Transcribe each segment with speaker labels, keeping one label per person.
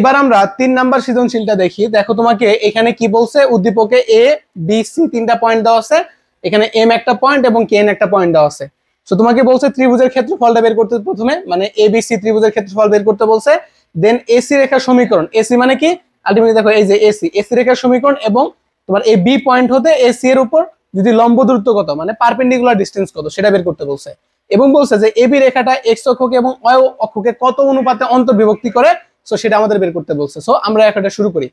Speaker 1: এবার আমরা তিন নাম্বার সৃজনশীলটা দেখি দেখো তোমাকে এখানে কি বলছে উদ্দীপকে এ বি সি তিনটা পয়েন্ট দেওয়া আছে এখানে এম একটা পয়েন্ট এবং কে এন একটা পয়েন্ট দেওয়া আছে তো তোমাকে বলছে ত্রিভুজের ক্ষেত্রফলটা বের করতে প্রথমে মানে এ বি সি ত্রিভুজের ক্ষেত্রফল বের করতে বলছে দেন এসি রেখার সমীকরণ এসি মানে কি আলটিমেটলি দেখো এই যে এসি এসি রেখার সমীকরণ এবং তোমার এ বি পয়েন্ট হতে এসি এর উপর যদি লম্ব দূরত্ব কত মানে পারপেন্ডিকুলার ডিস্টেন্স কত সেটা বের করতে বলছে এবং বলছে যে এবি রেখাটা এক্স অক্ষকে এবং অয় অক্ষকে কত অনুপাতে অন্তর্বিভক্তি করে সো সেটা আমাদের বের করতে বলছে সো আমরা একটা শুরু করি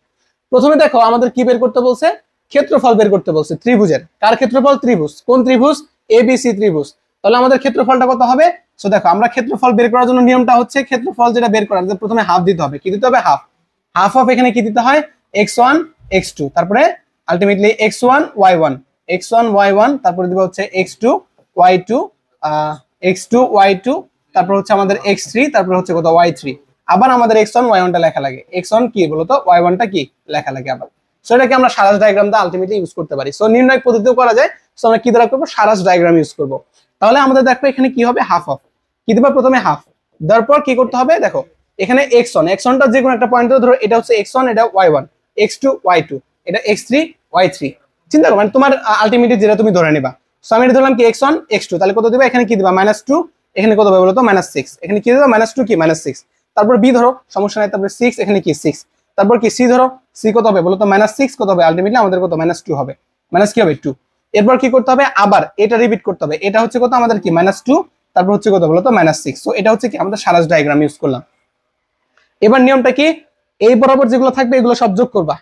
Speaker 1: প্রথমে দেখো আমাদের কি বের করতে বলছে ক্ষেত্রফল বের করতে বলছে ত্রিভুজের কার ক্ষেত্রফল ত্রিভুজ কোন ত্রিভুজ এবিসি ত্রিভুজ তাহলে আমাদের ক্ষেত্রফলটা কত হবে সো দেখো আমরা ক্ষেত্রফল বের করার জন্য নিয়মটা হচ্ছে ক্ষেত্রফল যেটা বের করার প্রথমে হাফ দিতে হবে কি দিতে হবে হাফ হাফ অফ এখানে কি দিতে হয় এক্স ওয়ান এক্স টু তারপরে ultimately x one y one x one y one তারপরে দিব হচ্ছে x two y two x two y two তারপর হচ্ছে আমাদের এক্স থ্রি তারপরে হচ্ছে কত ওয়াই থ্রি আবার আমাদের এক্স ওয়ান ওয়াই ওয়ানটা লেখা লাগে এক্স ওয়ান কি বলতো ওয়াই ওয়ানটা কি লেখা লাগে আবার সো এটাকে আমরা সারাস ডায়গ্রাম দিয়ে আলটিমেটলি ইউজ করতে পারি সো নির্ণয় পদ্ধতিও করা যায় সো আমরা কি দ্বারা করবো সারাস ডায়াগ্রাম ইউজ করবো তাহলে আমাদের দেখো এখানে কি হবে হাফ অফ কি দেবো প্রথমে হাফ তারপর কি করতে হবে দেখো এখানে এক্স ওয়ান এক্স ওয়ানটা যে কোনো একটা পয়েন্ট ধরো এটা হচ্ছে এক্স ওয়ান এটা y one x two y two এটা এক্স থ্রি ওয়াই থ্রি চিন্তা করো মানে তোমার আলটিমেটলি যেটা তুমি ধরে নেবা সো আমি এটা ধরলাম কি এক্স ওয়ান এক্স টু তাহলে কত দিবা এখানে কি দিবা মাইনাস টু এখানে কত হবে বলতো মাইনাস সিক্স এখানে কি দিবা মাইনাস টু কি মাইনাস সিক্স তারপর বি ধরো সমস্যা নাই তারপরে সিক্স এখানে কি সিক্স তারপর কি সি ধরো সি কত হবে বলতো মাইনাস সিক্স কত হবে আলটিমেটলি আমাদের কত মাইনাস টু হবে মাইনাস কি হবে টু এরপর কি করতে হবে আবার এটা রিপিট করতে হবে এটা হচ্ছে কত আমাদের কি মাইনাস টু তারপর হচ্ছে কত বলতো মাইনাস সিক্স তো এটা হচ্ছে কি আমাদের সারাস ডায়াগ্রাম ইউজ করলাম এবার নিয়মটা কি এই বরাবর যেগুলো থাকবে এগুলো সব যোগ করবা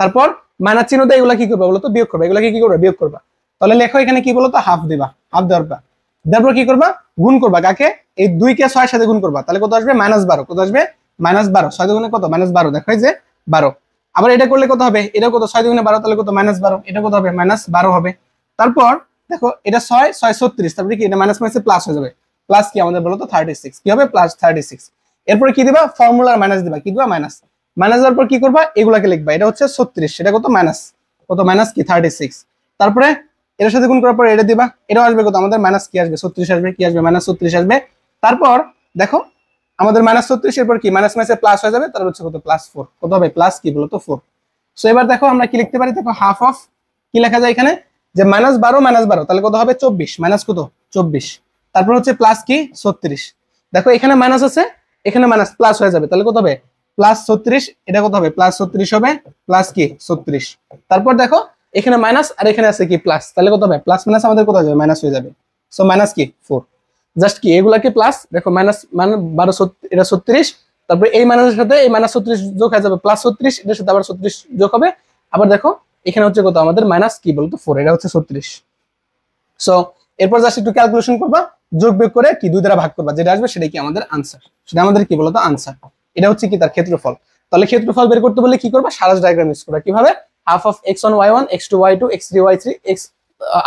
Speaker 1: তারপর মাইনাস চিহ্ন দিয়ে এগুলো কি করবে বলতো বিয়োগ করবে এগুলো কি করবে বিয়োগ করবা তাহলে লেখো এখানে কি বলতো হাফ দিবা হাফ দেওয়ার পর তারপর কি করবা গুণ করবা কাকে এই দুইকে ছয় সাথে গুণ করবা তাহলে কত আসবে মাইনাস বারো কত আসবে মাইনাস বারো ছয় দুগুণে কত মাইনাস বারো দেখো যে বারো আবার এটা করলে কত হবে এটা কত ছয় দুগুণে বারো তাহলে কত মাইনাস বারো এটা কত হবে মাইনাস বারো হবে তারপর দেখো এটা ছয় ছয় ছত্রিশ তারপরে কি এটা মাইনাস মাইনাস প্লাস হয়ে যাবে প্লাস কি আমাদের বলো তো থার্টি সিক্স কি হবে প্লাস থার্টি সিক্স এরপরে কি দিবা ফর্মুলার মাইনাস দিবা কি দিবা মাইনাস মাইনাস দেওয়ার পর কি করবা এগুলাকে লিখবা এটা হচ্ছে ছত্রিশ সেটা কত মাইনাস কত মাইনাস কি থার্টি সিক্স তারপরে এটার সাথে গুণ করার পর এটা দিবা এটাও আসবে কত আমাদের মাইনাস কি আসবে ছত্রিশ আসবে কি আসবে মাইনাস ছত্রিশ আসবে তারপর দেখো আমাদের মাইনাস ছত্রিশ এরপর কি মাইনাস মাইনাসে প্লাস হয়ে যাবে তারপর হচ্ছে কত প্লাস ফোর কত হবে প্লাস কি বলতো ফোর সো এবার দেখো আমরা কি লিখতে পারি দেখো হাফ অফ কি লেখা যায় এখানে যে মাইনাস বারো মাইনাস বারো তাহলে কত হবে চব্বিশ মাইনাস কত চব্বিশ তারপর হচ্ছে প্লাস কি ছত্রিশ দেখো এখানে মাইনাস আছে এখানে মাইনাস প্লাস হয়ে যাবে তাহলে কত হবে প্লাস ছত্রিশ এটা কত হবে প্লাস ছত্রিশ হবে প্লাস কি ছত্রিশ তারপর দেখো এখানে মাইনাস আর এখানে আছে কি প্লাস তাহলে কত হবে প্লাস মাইনাস আমাদের কোথায় যাবে মাইনাস হয়ে যাবে সো মাইনাস কি ফোর জাস্ট কি এগুলাকে প্লাস দেখো মাইনাস মানে বারো এটা ছত্রিশ তারপরে এই মাইনাসের সাথে এই মাইনাস ছত্রিশ যোগ হয়ে যাবে প্লাস ছত্রিশ এটার সাথে আবার ছত্রিশ যোগ হবে আবার দেখো এখানে হচ্ছে কত আমাদের মাইনাস কি বলতো ফোর এটা হচ্ছে ছত্রিশ সো এরপর জাস্ট একটু ক্যালকুলেশন করবা যোগ বেগ করে কি দুই দ্বারা ভাগ করবা যেটা আসবে সেটাই কি আমাদের আনসার সেটা আমাদের কি বলতো আনসার এটা হচ্ছে কি তার ক্ষেত্রফল তাহলে ক্ষেত্রফল বের করতে বলে কি করবা সারাস ডায়াগ্রাম ইউজ করবা কিভাবে half of x one y one x two y two x three y three x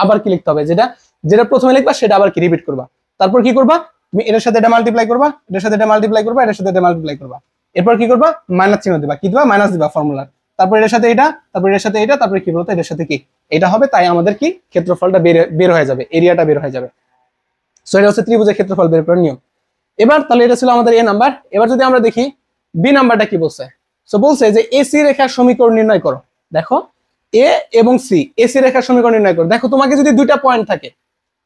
Speaker 1: আবার কি লিখতে হবে যেটা যেটা প্রথমে লিখবা সেটা আবার কি রিপিট করবা তারপর কি করবা তুমি এটার সাথে এটা মাল্টিপ্লাই করবা এটার সাথে এটা মাল্টিপ্লাই করবা এটার সাথে এটা মাল্টিপ্লাই করবা এরপর কি করবা মাইনাস চিহ্ন দিবা কি দিবা মাইনাস দিবা ফর্মুলার তারপর এটার সাথে এটা তারপর এটার সাথে এটা তারপর কি বলতো এটার সাথে কি এটা হবে তাই আমাদের কি ক্ষেত্রফলটা বের বের হয়ে যাবে এরিয়াটা বের হয়ে যাবে সো এটা হচ্ছে ত্রিভুজের ক্ষেত্রফল বের করার নিয়ম এবার তাহলে এটা ছিল আমাদের এ নাম্বার এবার যদি আমরা দেখি বি নাম্বারটা কি বলছে সো বলছে যে এসি রেখার সমীকরণ নির্ণয় করো দেখো এ এবং সি এসি রেখার সমীকরণ নির্ণয় করো দেখো তোমাকে যদি দুইটা পয়েন্ট থাকে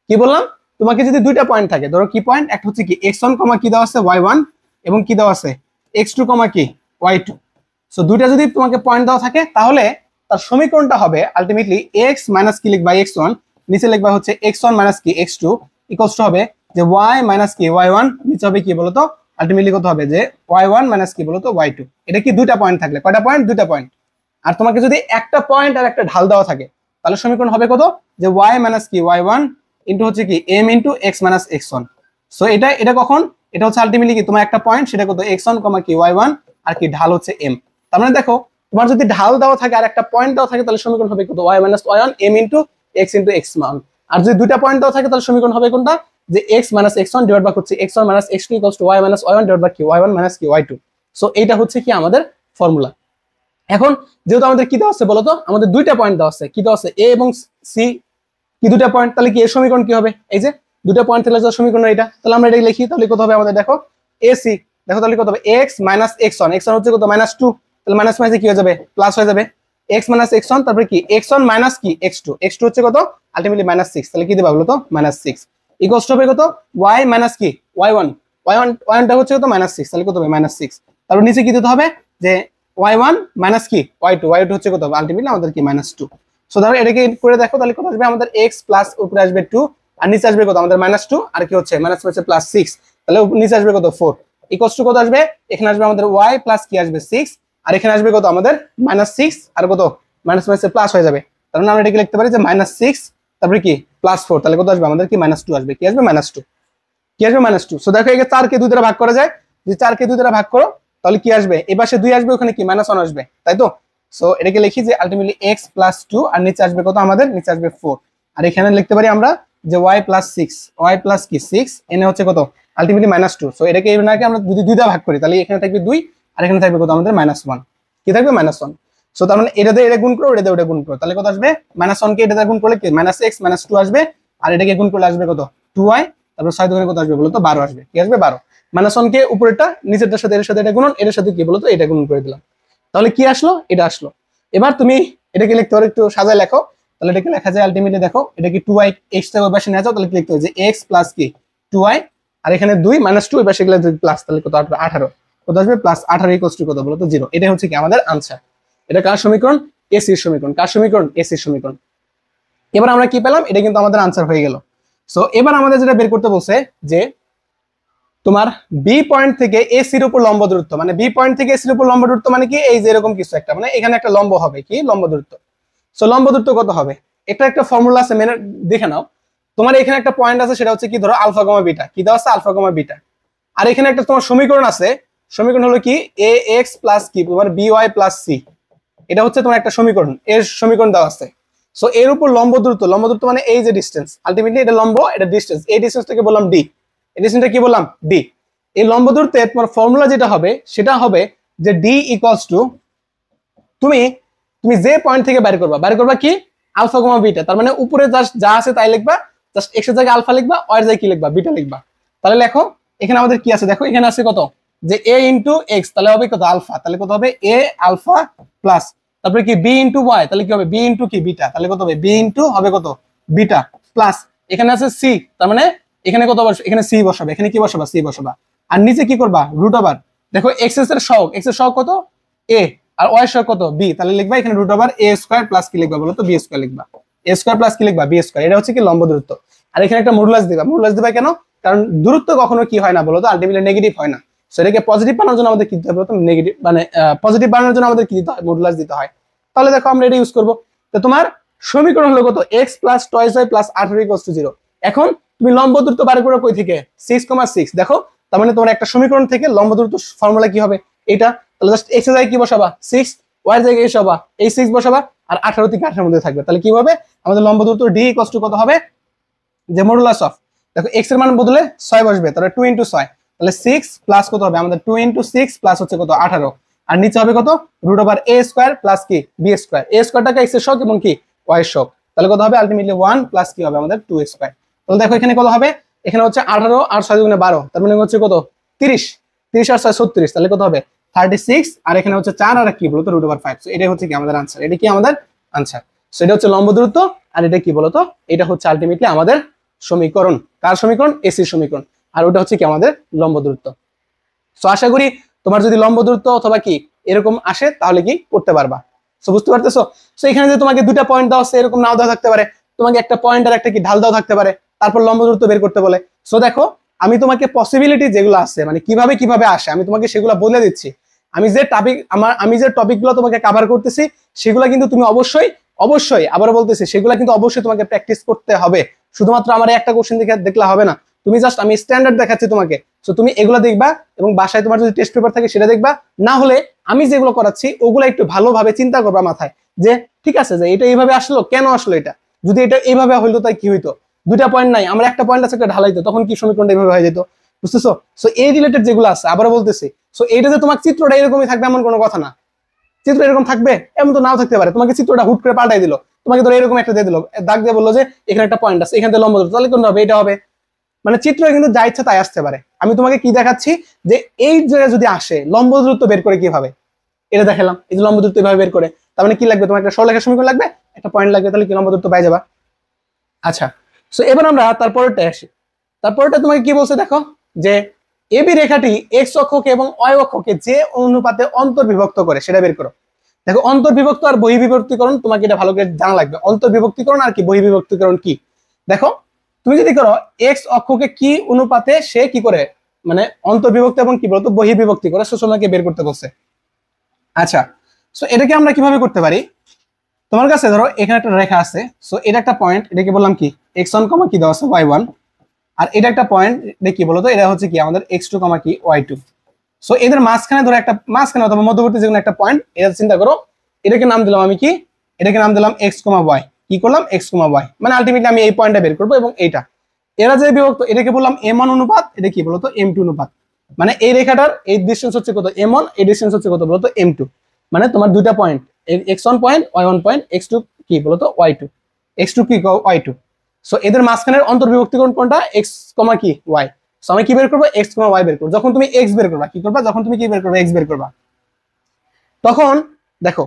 Speaker 1: কি বললাম তোমাকে যদি দুইটা পয়েন্ট থাকে ধরো কি পয়েন্ট একটা হচ্ছে কি এক্স ওয়ান কমা কি দেওয়া আছে ওয়াই ওয়ান এবং কি দেওয়া আছে এক্স টু কমা কি ওয়াই টু সো দুইটা যদি তোমাকে পয়েন্ট দেওয়া থাকে তাহলে তার সমীকরণটা হবে আলটিমেটলি এক্স মাইনাস কি লিখবা এক্স ওয়ান নিচে লিখবা হচ্ছে এক্স ওয়ান মাইনাস কি এক্স টু ইকোস টু হবে যে ওয়াই মাইনাস কি ওয়াই ওয়ান নিচে হবে কি বলতো আলটিমেটলি কত হবে যে ওয়াই ওয়ান মাইনাস কি বলতো ওয়াই টু এটা কি দুইটা পয়েন্ট থাকলে কয়টা পয়েন্ট দুইটা পয়েন্ট আর তোমাকে যদি একটা পয়েন্ট আর একটা ঢাল দেওয়া থাকে তাহলে সমীকরণ হবে কত যে ওয়াই মাইনাস কি ওয়াই ওয়ান ইন্টু হচ্ছে কি m into x minus x one so এটা এটা কখন এটা হচ্ছে আলটিমেটলি কি তোমার একটা পয়েন্ট সেটা কত এক্স ওয়ান কমা কি ওয়াই ওয়ান আর কি ঢাল হচ্ছে এম তার মানে দেখো তোমার যদি ঢাল দেওয়া থাকে আর একটা পয়েন্ট দেওয়া থাকে তাহলে সমীকরণ হবে কত Y minus Y one m into x into x one আর যদি দুটা পয়েন্ট দেওয়া থাকে তাহলে সমীকরণ হবে কোনটা যে x minus x one divide বা হচ্ছে x one minus x two equals to y minus Y one divide বা কি ওয়াই ওয়ান মাইনাস কি ওয়াই টু সো এইটা হচ্ছে কি আমাদের ফর্মুলা এখন যেহেতু আমাদের কি দেওয়া আছে বলতো আমাদের দুইটা পয়েন্ট দেওয়া আছে কি দেওয়া আছে এ এবং সি কি দুটা পয়েন্ট তাহলে কি এর সমীকরণ কি হবে এই যে দুটা পয়েন্ট থাকলে সমীকরণ এটা তাহলে আমরা এটা লিখি তাহলে কত হবে আমাদের দেখো এসি দেখো তাহলে কত হবে x minus x one x one হচ্ছে কত মাইনাস টু তাহলে মাইনাস মাইনাসে কি হয়ে যাবে প্লাস হয়ে যাবে এক্স মাইনাস এক্স ওয়ান তারপরে কি এক্স ওয়ান মাইনাস কি এক্স টু এক্স টু হচ্ছে কত আলটিমেটলি মাইনাস সিক্স তাহলে কি দেবে বলো তো মাইনাস সিক্স ইকোস হবে কত ওয়াই মাইনাস কি y one y one y one হচ্ছে কত মাইনাস সিক্স তাহলে কত হবে মাইনাস সিক্স তারপর নিচে কি দিতে হবে যে ওয়াই ওয়ান মাইনাস কি ওয়াই টু ওয়াই টু হচ্ছে কত হবে আলটিমেটলি আমাদের কি মাইনাস টু সো ধরো এটাকে করে দেখো তাহলে কত আসবে আমাদের এক্স প্লাস উপরে আসবে টু আর নিচে আসবে কত আমাদের মাইনাস টু আর কি হচ্ছে মাইনাস হচ্ছে প্লাস সিক্স তাহলে নিচে আসবে কত ফোর ইকোয়াস টু কত আসবে এখানে আসবে আমাদের ওয়াই প্লাস কি আসবে সিক্স আর এখানে আসবে কত আমাদের মাইনাস সিক্স আর কত মাইনাস মাইনাসে প্লাস হয়ে যাবে তাহলে আমরা এটাকে লিখতে পারি যে মাইনাস সিক্স তারপরে কি প্লাস ফোর তাহলে কত আসবে আমাদের কি মাইনাস টু আসবে কি আসবে মাইনাস টু কি আসবে মাইনাস টু সো দেখো একে চারকে দুই দ্বারা ভাগ করা যায় যদি চারকে দুই দ্বারা ভাগ করো তাহলে কি আসবে এ পাশে দুই আসবে ওখানে কি মাইনাস ওয়ান আসবে তাই তো সো এটাকে লিখি যে আলটিমেটলি এক্স প্লাস টু আর নিচে আসবে কত আমাদের নিচে আসবে ফোর আর এখানে লিখতে পারি আমরা যে y plus six y plus কি সিক্স এনে হচ্ছে কত আলটিমেটলি মাইনাস টু সো এটাকে এনাকে আমরা যদি দুইটা ভাগ করি তাহলে এখানে থাকবে দুই আর এখানে থাকবে কত আমাদের মাইনাস ওয়ান কি থাকবে মাইনাস ওয়ান সো তার মানে এটাতে এটা গুণ করো এটাতে ওটা গুণ করো তাহলে কত আসবে মাইনাস ওয়ানকে এটাতে গুণ করলে কি মাইনাস এক্স মাইনাস টু আসবে আর এটাকে গুণ করলে আসবে কত টু ওয়াই তারপর ছয় দোকানে কত আসবে বলতো বারো আসবে কি আসবে বারো মাইনাস ওয়ানকে উপরেরটা নিচেরটার সাথে এর সাথে এটা গুণন এটার সাথে কি বলতো এটা গুণ করে দিলাম তাহলে কি আসলো এটা আসলো এবার তুমি এটাকে লিখতে পারো একটু সাজায় লেখো তাহলে এটাকে লেখা যায় আলটিমেটলি দেখো এটা কি টু আই এক্সটা ওই পাশে নিয়ে যাও তাহলে কি লিখতে হবে যে এক্স প্লাস কি টু আই আর এখানে দুই মাইনাস টু ওই পাশে গেলে প্লাস তাহলে কত আঠারো কত আসবে প্লাস আঠারো ইকোস টু কত বলো তো জিরো এটা হচ্ছে কি আমাদের আনসার এটা কার সমীকরণ এসির সমীকরণ কার সমীকরণ এসির সমীকরণ এবার আমরা কি পেলাম এটা কিন্তু আমাদের আনসার হয়ে গেল সো এবার আমাদের যেটা বের করতে বলছে যে তোমার বি পয়েন্ট থেকে এসির উপর লম্ব দূরত্ব মানে বি পয়েন্ট থেকে এসির উপর লম্ব দূরত্ব মানে কি এই যে এরকম কিছু একটা মানে এখানে একটা লম্ব হবে কি লম্ব দূরত্ব সো লম্ব দূরত্ব কত হবে এটা একটা ফর্মুলা আছে মেনে দেখে নাও তোমার এখানে একটা পয়েন্ট আছে সেটা হচ্ছে কি ধরো আলফা কমা বিটা কি দেওয়া আছে আলফা কমা বিটা আর এখানে একটা তোমার সমীকরণ আছে সমীকরণ হলো কি এ এক্স প্লাস কি তোমার বি ওয়াই প্লাস সি এটা হচ্ছে তোমার একটা সমীকরণ এর সমীকরণ দেওয়া আছে সো এর উপর লম্ব দূরত্ব লম্ব দূরত্ব মানে এই যে ডিস্টেন্স আলটিমেটলি এটা লম্ব এটা ডিস্টেন্স এই থেকে বললাম ডি এডিশনটা কি বললাম ডি এই লম্ব দূরত্বে তোমার ফর্মুলা যেটা হবে সেটা হবে যে ডি ইকুয়ালস টু তুমি তুমি যে পয়েন্ট থেকে বের করবা বের করবা কি আলফা কমা বিটা তার মানে উপরে জাস্ট যা আছে তাই লিখবা জাস্ট এক্স এর জায়গায় আলফা লিখবা ওয়ার জায়গায় কি লিখবা বিটা লিখবা তাহলে লেখো এখানে আমাদের কি আছে দেখো এখানে আছে কত যে এ ইন্টু এক্স তাহলে হবে কত আলফা তাহলে কত হবে এ আলফা প্লাস তারপরে কি বি ইন্টু ওয়াই তাহলে কি হবে বি ইন্টু কি বিটা তাহলে কত হবে বি ইন্টু হবে কত বিটা প্লাস এখানে আছে সি তার মানে এখানে কত বসবে এখানে সি বসাবে এখানে কি বসাবা সি বসাবা আর নিচে কি করবা রুট ওভার দেখো এক্স এর শক এক্স এর শক কত এ আর ওয়াই শক কত বি তাহলে লিখবা এখানে root over A square plus কি লিখবা বলো তো বি স্কোয়ার লিখবা এ স্কোয়ার প্লাস কি লিখবা বি স্কোয়ার এটা হচ্ছে কি লম্ব দূরত্ব আর এখানে একটা মডুলাস দিবা মডুলাস দিবা কেন কারণ দূরত্ব কখনো কি হয় না বলো তো আলটিমেটলি নেগেটিভ হয় না সো এটাকে পজিটিভ বানানোর জন্য আমাদের কি দিতে হবে প্রথম নেগেটিভ মানে পজিটিভ বানানোর জন্য আমাদের কি দিতে হয় মডুলাস দিতে হয় তাহলে দেখো আমরা এটা ইউজ করবো তো তোমার সমীকরণ হলো কত x plus twice y plus আঠারো ইকোস টু জিরো এখন তুমি লম্ব দূরত্ব বার করে কই থেকে সিক্স কমা সিক্স দেখো তার মানে তোমার একটা সমীকরণ থেকে লম্ব দূরত্ব ফর্মুলা কি হবে এটা তাহলে জাস্ট এক্স জায়গায় কি বসাবা সিক্স ওয়াই জায়গায় এসে হবা এই সিক্স বসাবা আর আঠারো থেকে আঠারোর মধ্যে থাকবে তাহলে কি হবে আমাদের লম্ব দূরত্ব ডি কষ্ট কত হবে যে মডুলাস অফ দেখো এক্স এর মান বদলে ছয় বসবে তাহলে টু ইন্টু ছয় তাহলে সিক্স প্লাস কত হবে আমাদের টু ইন্টু সিক্স প্লাস হচ্ছে কত আঠারো আর নিচে হবে কত root over A square plus কি বি স্কোয়ার এ স্কোয়ারটাকে এক্স এর শখ এবং কি ওয়াই শখ তাহলে কত হবে আলটিমেটলি ওয়ান প্লাস কি হবে আমাদের টু স্কোয়ার তো দেখো এখানে কত হবে এখানে হচ্ছে আঠারো আর ছয় দুগুণে বারো তার মানে হচ্ছে কত তিরিশ তিরিশ আর ছয় ছত্রিশ তাহলে কত হবে থার্টি সিক্স আর এখানে হচ্ছে চার আর কি বলতো রুট ওভার ফাইভ সো এটাই হচ্ছে কি আমাদের আনসার এটা কি আমাদের আনসার সো এটা হচ্ছে লম্ব দূরত্ব আর এটা কি বলতো এটা হচ্ছে আলটিমেটলি আমাদের সমীকরণ কার সমীকরণ এসির সমীকরণ আর ওটা হচ্ছে কি আমাদের লম্ব দূরত্ব সো আশা করি তোমার যদি লম্ব দূরত্ব অথবা কি এরকম আসে তাহলে কি করতে পারবা সো বুঝতে পারতেছো সো এখানে যে তোমাকে দুটা পয়েন্ট দেওয়া এরকম নাও দেওয়া থাকতে পারে তোমাকে একটা পয়েন্ট আর একটা কি ঢাল দেওয়া থাকতে পারে তারপর লম্ব দূরত্ব বের করতে বলে সো দেখো আমি তোমাকে পসিবিলিটি যেগুলো আছে মানে কিভাবে কিভাবে আসে আমি তোমাকে সেগুলো বলে দিচ্ছি আমি যে টপিক আমার আমি যে টপিকগুলো তোমাকে কাভার করতেছি সেগুলো কিন্তু তুমি অবশ্যই অবশ্যই আবার বলতেছি সেগুলো কিন্তু অবশ্যই তোমাকে প্র্যাকটিস করতে হবে শুধুমাত্র আমার একটা কোশ্চেন দেখে দেখলে হবে না তুমি জাস্ট আমি স্ট্যান্ডার্ড দেখাচ্ছি তোমাকে সো তুমি এগুলো দেখবা এবং বাসায় তোমার যদি টেস্ট পেপার থাকে সেটা দেখবা না হলে আমি যেগুলো করাচ্ছি ওগুলো একটু ভালোভাবে চিন্তা করবা মাথায় যে ঠিক আছে যে এটা এইভাবে আসলো কেন আসলো এটা যদি এটা এইভাবে হইলো তাই কি হইতো দুইটা পয়েন্ট নাই আমার একটা পয়েন্ট আছে একটা ঢালাইতো তখন কি সমীকরণটা এভাবে হয়ে যেত বুঝতেছো সো এই রিলেটেড যেগুলো আছে আবার বলতেছি সো এইটা যে তোমার চিত্রটা এরকমই থাকবে এমন কোনো কথা না চিত্র এরকম থাকবে এমন তো নাও থাকতে পারে তোমাকে চিত্রটা হুট করে পাল্টাই দিল তোমাকে ধরো এরকম একটা দিয়ে দিল দাগ দিয়ে বললো যে এখানে একটা পয়েন্ট আছে এখানে লম্বা তাহলে কোনো হবে এটা হবে মানে চিত্র কিন্তু যা ইচ্ছা তাই আসতে পারে আমি তোমাকে কি দেখাচ্ছি যে এই জায়গায় যদি আসে লম্ব দূরত্ব বের করে কিভাবে এটা দেখালাম এই যে লম্ব দূরত্ব এভাবে বের করে তার মানে কি লাগবে তোমার একটা সরলেখার সমীকরণ লাগবে একটা পয়েন্ট লাগবে তাহলে কি লম্ব দূরত্ব পাই যাবা আচ্ছা সো এবার আমরা তারপরেরটা আসি তারপরেটা তোমাকে কি বলছে দেখো যে এবি রেখাটি এক্স অক্ষকে এবং অয় অক্ষকে যে অনুপাতে অন্তর্বিভক্ত করে সেটা বের করো দেখো অন্তর্বিভক্ত আর বহিবিভক্তিকরণ তোমাকে এটা ভালো করে জানা লাগবে অন্তর্বিভক্তিকরণ আর কি বহিবিভক্তিকরণ কি দেখো তুমি যদি করো এক্স অক্ষকে কি অনুপাতে সে কি করে মানে অন্তর্বিভক্ত এবং কি বলতো বহিবিভক্তি করে সো তোমাকে বের করতে বলছে আচ্ছা সো এটাকে আমরা কিভাবে করতে পারি তোমার কাছে ধরো এখানে একটা রেখা আছে সো এটা একটা পয়েন্ট এটাকে বললাম কি এক্স কমা কি দেওয়া আছে আর এটা একটা পয়েন্ট কি বলতো এটা হচ্ছে কি আমাদের এক্স টু কমা কি ওয়াই টু সো এদের মাঝখানে ধরো একটা মাঝখানে অথবা মধ্যবর্তী যে কোনো একটা পয়েন্ট এটা চিন্তা করো এটাকে নাম দিলাম আমি কি এটাকে নাম দিলাম কি করলাম মানে আলটিমেটলি আমি এই পয়েন্টটা বের করবো এবং এটা এরা যে বিভক্ত এটাকে বললাম এম ওয়ান অনুপাত এটা কি বলতো এম টু অনুপাত মানে এই রেখাটার এই ডিস্টেন্স হচ্ছে কত এম ওয়ান এই ডিস্টেন্স হচ্ছে কত বলতো এম টু মানে তোমার দুটা point x one point y one point x two কি বলতো ওয়াই টু এক্স টু কি ওয়াই টু সো এদের মাঝখানের অন্তর্বিভক্তিকরণ কোনটা এক্স কমা কি ওয়াই সো আমি কি বের করবো এক্স কমা ওয়াই বের করবো যখন তুমি এক্স বের করবা কি করবা যখন তুমি কি বের করবা এক্স বের করবা তখন দেখো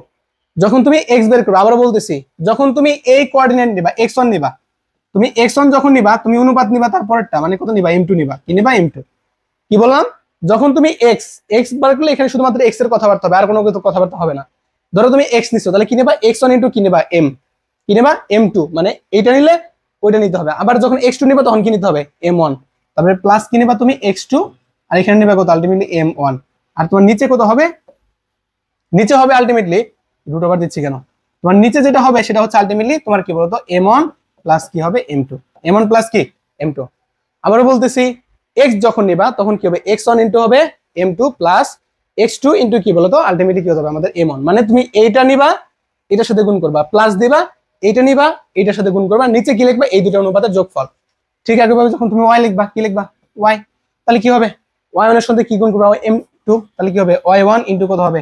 Speaker 1: যখন তুমি এক্স বের করবা আবারও বলতেছি যখন তুমি এই কোয়ার্ডিনেট নিবা এক্স ওয়ান নিবা তুমি এক্স ওয়ান যখন নিবা তুমি অনুপাত নিবা তারপরটা মানে কত নিবা এম টু নিবা কি নিবা এম টু কি বললাম যখন তুমি এক্স এক্স বার করলে এখানে শুধুমাত্র এক্স এর কথাবার্তা হবে আর কোনো কথাবার্তা হবে না ধরো তুমি এক্স নিচ্ছ তাহলে কি নেবা এক্স ওয়ান ইন্টু কি নেবা এম কি নেবা এম টু মানে এইটা নিলে ওইটা নিতে হবে আবার যখন এক্স টু নিবা তখন কি নিতে হবে এম ওয়ান তারপরে প্লাস কি নেবা তুমি এক্স টু আর এখানে নিবা কত আলটিমেটলি এম ওয়ান আর তোমার নিচে কত হবে নিচে হবে আলটিমেটলি রুট ওভার দিচ্ছি কেন তোমার নিচে যেটা হবে সেটা হচ্ছে আলটিমেটলি তোমার কি বলতো এম ওয়ান প্লাস কি হবে m two m one plus কি এম টু আবারও বলতেছি এক্স যখন নেবা তখন কি হবে এক্স ওয়ান ইন্টু হবে m two plus x two into কি বলতো আলটিমেটলি কি হতে হবে আমাদের এম ওয়ান মানে তুমি এইটা নিবা এটার সাথে গুণ করবা প্লাস দিবা এইটা নিবা এইটার সাথে গুণ করবা নিচে কি লিখবা এই দুটো অনুপাতের যোগফল ঠিক আছে যখন তুমি ওয়াই লিখবা কি লিখবা ওয়াই তাহলে কি হবে ওয়াই ওয়ানের সাথে কি গুণ করবা এম টু তাহলে কি হবে ওয়াই ওয়ান ইন্টু কত হবে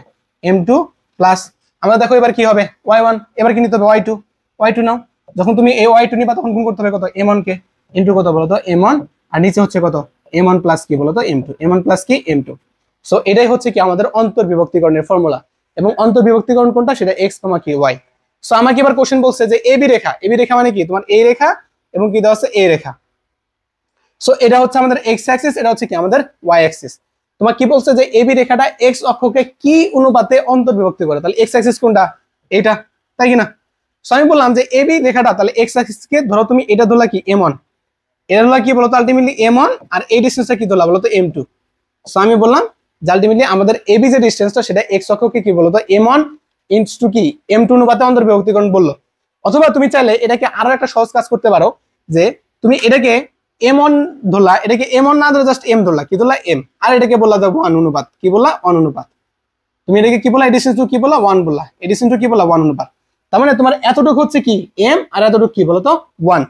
Speaker 1: এম টু প্লাস আমরা দেখো এবার কি হবে ওয়াই ওয়ান এবার কি নিতে হবে y two y two now যখন তুমি এই ওয়াই টু নিবা তখন গুণ করতে হবে কত এম ওয়ান কে ইন্টু কত বলো তো এম ওয়ান আর নিচে হচ্ছে কত এম ওয়ান প্লাস কি বলো তো m two m one plus কি এম টু সো এটাই হচ্ছে কি আমাদের বিভক্তিকরণের ফর্মুলা এবং বিভক্তিকরণ কোনটা সেটা এক্স কমা কি ওয়াই সো আমাকে এবার কোশ্চেন বলছে যে এবি রেখা এবি রেখা মানে কি তোমার এই রেখা এবং কি দেওয়া আছে এ রেখা সো এটা হচ্ছে আমাদের এক্স অ্যাক্সিস এটা হচ্ছে কি আমাদের ওয়াই অ্যাক্সিস তোমার কি বলছে যে এবি রেখাটা এক্স অক্ষকে কি অনুপাতে অন্তর্বিভক্ত করে তাহলে এক্স অ্যাক্সিস কোনটা এটা তাই কি না সো আমি বললাম যে এবি রেখাটা তাহলে এক্স অ্যাক্সিসকে ধরো তুমি এটা ধরলা কি এমন এটা ধরলা কি বলতো আলটিমেটলি এমন আর এই ডিস্টেন্সটা কি ধরলা বলতো এম টু সো আমি বললাম যে আলটিমেটলি আমাদের এবি যে ডিস্টেন্সটা সেটা এক্স অক্ষকে কি বলতো তো ওয়ান ইন্টু কি এম টু অনুপাতে অন্তর্বিভক্তিকরণ বললো অথবা তুমি চাইলে এটাকে আরো একটা সহজ কাজ করতে পারো যে তুমি এটাকে এম অন ধরলা এটাকে এম অন না ধরে জাস্ট এম ধরলা কি ধরলা এম আর এটাকে বললা যাবো ওয়ান অনুপাত কি বললা ওয়ান অনুপাত তুমি এটাকে কি বললা এডিশন টু কি বললা ওয়ান বললা এডিশন টু কি বললা ওয়ান অনুপাত তার মানে তোমার এতটুকু হচ্ছে কি এম আর এতটুকু কি বলতো ওয়ান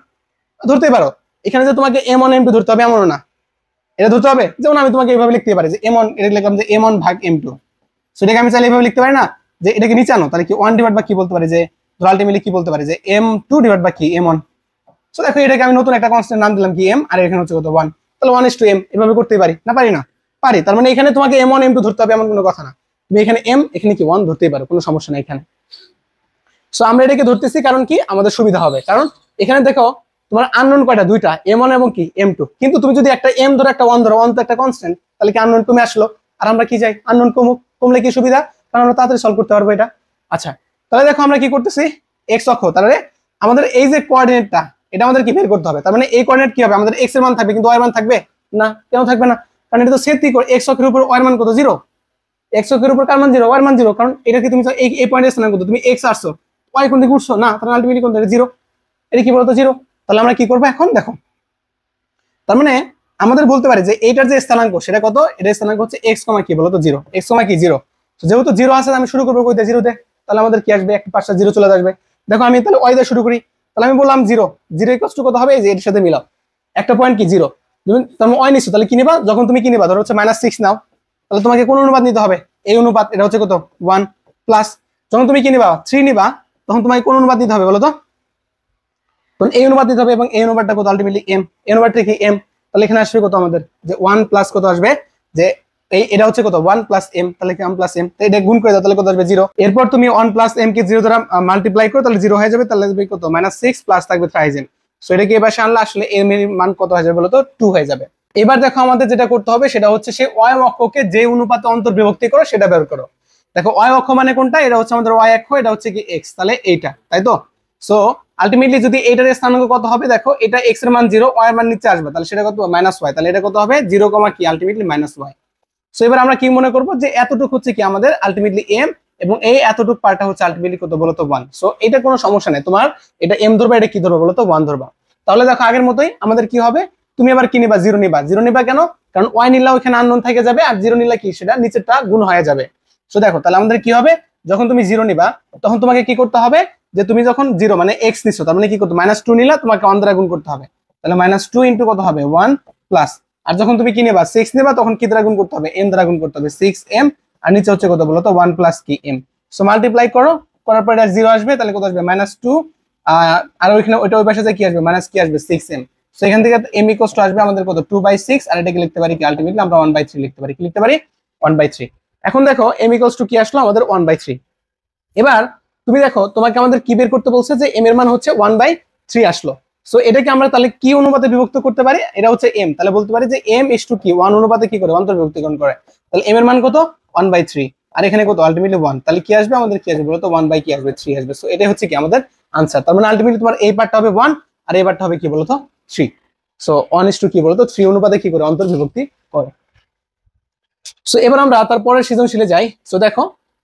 Speaker 1: ধরতেই পারো এখানে যে তোমাকে এম অন এম টু ধরতে হবে এমনও না এটা ধরতে হবে যেমন আমি তোমাকে এইভাবে লিখতে পারি যে এম অন এটা লিখলাম যে এম অন ভাগ এম টু সেটাকে আমি চাইলে এইভাবে লিখতে পারি না যে এটাকে নিচে আনো তাহলে কি ওয়ান ডিভাইড বা কি বলতে পারে যে ধর আলটিমেটলি কি বলতে পারে যে এম টু ডিভাইড বা কি এম ওয়ান সো দেখো এটাকে আমি নতুন একটা কনস্ট্যান্ট নাম দিলাম কি এম আর এখানে হচ্ছে কত ওয়ান তাহলে ওয়ান ইস টু এম এভাবে করতে পারি না পারি না পারি তার মানে এখানে তোমাকে এম ওয়ান এম টু ধরতে হবে এমন কোনো কথা না তুমি এখানে এম এখানে কি ওয়ান ধরতেই পারো কোনো সমস্যা নাই এখানে সো আমরা এটাকে ধরতেছি কারণ কি আমাদের সুবিধা হবে কারণ এখানে দেখো তোমার আননোন কয়টা দুইটা এম ওয়ান এবং কি এম টু কিন্তু তুমি যদি একটা এম ধরো একটা ওয়ান ধরো ওয়ান তো একটা কনস্ট্যান্ট তাহলে কি আননোন কমে আসলো আর আমরা কি চাই আননোন কমুক কমলে কি সুবিধা কারণ আমরা তাড়াতাড়ি সলভ করতে পারবো এটা আচ্ছা তাহলে দেখো আমরা কি করতেছি এক্স অক্ষ তাহলে আমাদের এই যে কোঅর্ডিনেটটা এটা আমাদের কি বের করতে হবে তার মানে এই কোঅর্ডিনেট কি হবে আমাদের এক্স এর মান থাকবে কিন্তু ওয়াই মান থাকবে না কেন থাকবে না কারণ এটা তো সেট কি করে এক্স অক্ষের উপর ওয়াই মান কত জিরো এক্স অক্ষের উপর কার মান জিরো ওয়াই মান জিরো কারণ এটাকে তুমি এই পয়েন্টে স্থানাঙ্ক তুমি এক্স আসছো ওয়াই কোন দিকে উঠছো না তাহলে আলটিমেটলি কোন দিকে জিরো এটা কি বলতো জিরো তাহলে আমরা কি করবো এখন দেখো তার মানে আমাদের বলতে পারি যে এইটার যে স্থানাঙ্ক সেটা কত এটার স্থানাঙ্ক হচ্ছে এক্স কমা কি বলতো জিরো এক্স কমা কি জিরো যেহেতু জিরো আছে আমি শুরু করবো কইতে জিরোতে তাহলে আমাদের কি আসবে একটা পাঁচটা জিরো চলে আসবে দেখো আমি তাহলে ওয়াই দিয়ে শুরু করি তাহলে আমি বললাম জিরো জিরো কষ্ট কত হবে যে এর সাথে মিলাও একটা পয়েন্ট কি জিরো তুমি ওয়াই নিচ্ছ তাহলে কি যখন তুমি কি নেবা ধরো হচ্ছে মাইনাস সিক্স নাও তাহলে তোমাকে কোন অনুপাত নিতে হবে এই অনুপাত এটা হচ্ছে কত ওয়ান প্লাস যখন তুমি কি থ্রি নিবা তখন তোমাকে কোন অনুপাত নিতে হবে বলো তো তখন এই অনুপাত নিতে হবে এবং এই অনুপাতটা কত আলটিমেটলি এম এই অনুপাতটা কি এম তাহলে এখানে আসবে কত আমাদের যে ওয়ান প্লাস কত আসবে যে এটা হচ্ছে কত ওয়ান প্লাস এম তাহলে কি ওয়ান প্লাস এম এটা গুণ করে দাও তাহলে কত আসবে জিরো এরপর তুমি ওয়ান প্লাস এম কে জিরো দ্বারা মাল্টিপ্লাই করো তাহলে জিরো হয়ে যাবে তাহলে আসবে কত মাইনাস সিক্স প্লাস থাকবে সো এবার আনলে আসলে এম এর মান কত হয়ে যাবে বলতো টু হয়ে যাবে এবার দেখো আমাদের যেটা করতে হবে সেটা হচ্ছে সে অক্ষকে যে অনুপাতে অন্তর্বিভক্তি করো সেটা বের করো দেখো ওয়াই অক্ষ মানে কোনটা এটা হচ্ছে আমাদের ওয়াই অক্ষ এটা হচ্ছে কি এক্স তাহলে এইটা তাই তো সো আলটিমেটলি যদি এটার স্থানাঙ্ক কত হবে দেখো এটা এক্স এর মান জিরো ওয়াই এর মান নিচে আসবে তাহলে সেটা কত মাইনাস ওয়াই তাহলে এটা কত হবে জিরো কমা কি আলটিমেটলি মাইনাস ওয়াই সো এবার আমরা কি মনে করব যে এতটুকু হচ্ছে কি আমাদের আলটিমেটলি এম এবং এই এতটুকু পার্টটা হচ্ছে আলটিমেটলি কত বলতো ওয়ান সো এটা কোনো সমস্যা নেই তোমার এটা এম ধরবা এটা কি ধরবা বলতো ওয়ান ধরবা তাহলে দেখো আগের মতোই আমাদের কি হবে তুমি আবার কি নিবা জিরো নিবা জিরো নিবা কেন কারণ ওয়াই নিলা ওখানে আননোন থেকে যাবে আর জিরো নিলা কি সেটা নিচেরটা গুণ হয়ে যাবে সো দেখো তাহলে আমাদের কি হবে যখন তুমি জিরো নিবা তখন তোমাকে কি করতে হবে যে তুমি যখন জিরো মানে এক্স নিচ্ছ তার মানে কি করতে মাইনাস টু নিলা তোমাকে অন দ্বারা গুণ করতে হবে তাহলে মাইনাস টু ইন্টু কত হবে ওয়ান প্লাস আর যখন তুমি কি নেবা সিক্স নেবা তখন কি দ্রাগুন করতে হবে এম দ্রাগুন গুণ করতে হবে সিক্স এম আর নিচে হচ্ছে কত বলো তো ওয়ান প্লাস কি এম সো মাল্টিপ্লাই করো করার পর জিরো আসবে তাহলে কত আসবে মাইনাস টু আর ওইখানে ওইটা ওই পাশে কি আসবে মাইনাস কি আসবে সিক্স এম সো এখান থেকে এম ইকোস টু আসবে আমাদের কত টু বাই সিক্স আর এটাকে লিখতে পারি কি আলটিমেটলি আমরা ওয়ান বাই থ্রি লিখতে পারি কি লিখতে পারি ওয়ান বাই থ্রি এখন দেখো এম ইকোস টু কি আসলো আমাদের ওয়ান বাই থ্রি এবার তুমি দেখো তোমাকে আমাদের কি বের করতে বলছে যে এম এর মান হচ্ছে ওয়ান বাই থ্রি আসলো সো এটাকে আমরা তাহলে কি অনুপাতে বিভক্ত করতে পারি এটা হচ্ছে এম তাহলে বলতে পারি যে এম ইস টু কি ওয়ান অনুপাতে কি করে অন্তর্ভুক্তিকরণ করে তাহলে এম এর মান কত ওয়ান বাই থ্রি আর এখানে কত আলটিমেটলি ওয়ান তাহলে কি আসবে আমাদের কি আসবে বলতো ওয়ান বাই কি আসবে থ্রি আসবে সো এটাই হচ্ছে কি আমাদের আনসার তার মানে আলটিমেটলি তোমার এই পার্টটা হবে ওয়ান আর এই পার্টটা হবে কি বলতো three so one is two কি বলতো থ্রি অনুপাতে কি করে অন্তর্বিভক্তি করে সো এবার আমরা তারপরের সৃজনশীলে যাই সো দেখো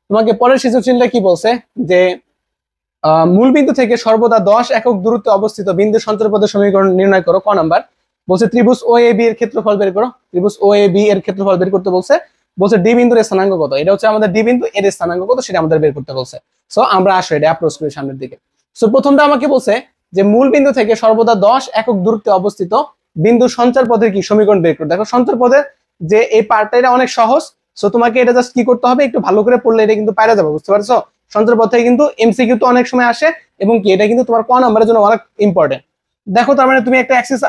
Speaker 1: তোমাকে পরের সৃজনশীলটা কি বলছে যে মূলবিন্দু থেকে সর্বদা দশ একক দূরত্বে অবস্থিত বিন্দু সন্তর্পদের সমীকরণ নির্ণয় করো ক নাম্বার বলছে ত্রিভুজ ও এ বি এর ক্ষেত্রফল বের করো ত্রিভুজ ও এ বি এর ক্ষেত্রফল বের করতে বলছে বলছে ডি বিন্দুর স্থানাঙ্ক কত এটা হচ্ছে আমাদের ডি বিন্দু এর স্থানাঙ্ক কত সেটা আমাদের বের করতে বলছে সো আমরা আসো এটা অ্যাপ্রোচ করি সামনের দিকে সো প্রথমটা আমাকে বলছে যে মূল বিন্দু থেকে সর্বদা দশ একক দূরত্বে অবস্থিত বিন্দু সঞ্চার পদের কি সমীকরণ বের করো দেখো সঞ্চার পদের যে এই পার্টটা এটা অনেক সহজ সো তোমাকে এটা জাস্ট কি করতে হবে একটু ভালো করে পড়লে এটা কিন্তু পাইরা যাবে বুঝতে পারছো সঞ্চয় পথে কিন্তু এমসিকিউ তো অনেক সময় আসে এবং কি এটা কিন্তু তোমার ক নম্বরের জন্য অনেক ইম্পর্টেন্ট দেখো তার মানে তুমি একটা অ্যাক্সেস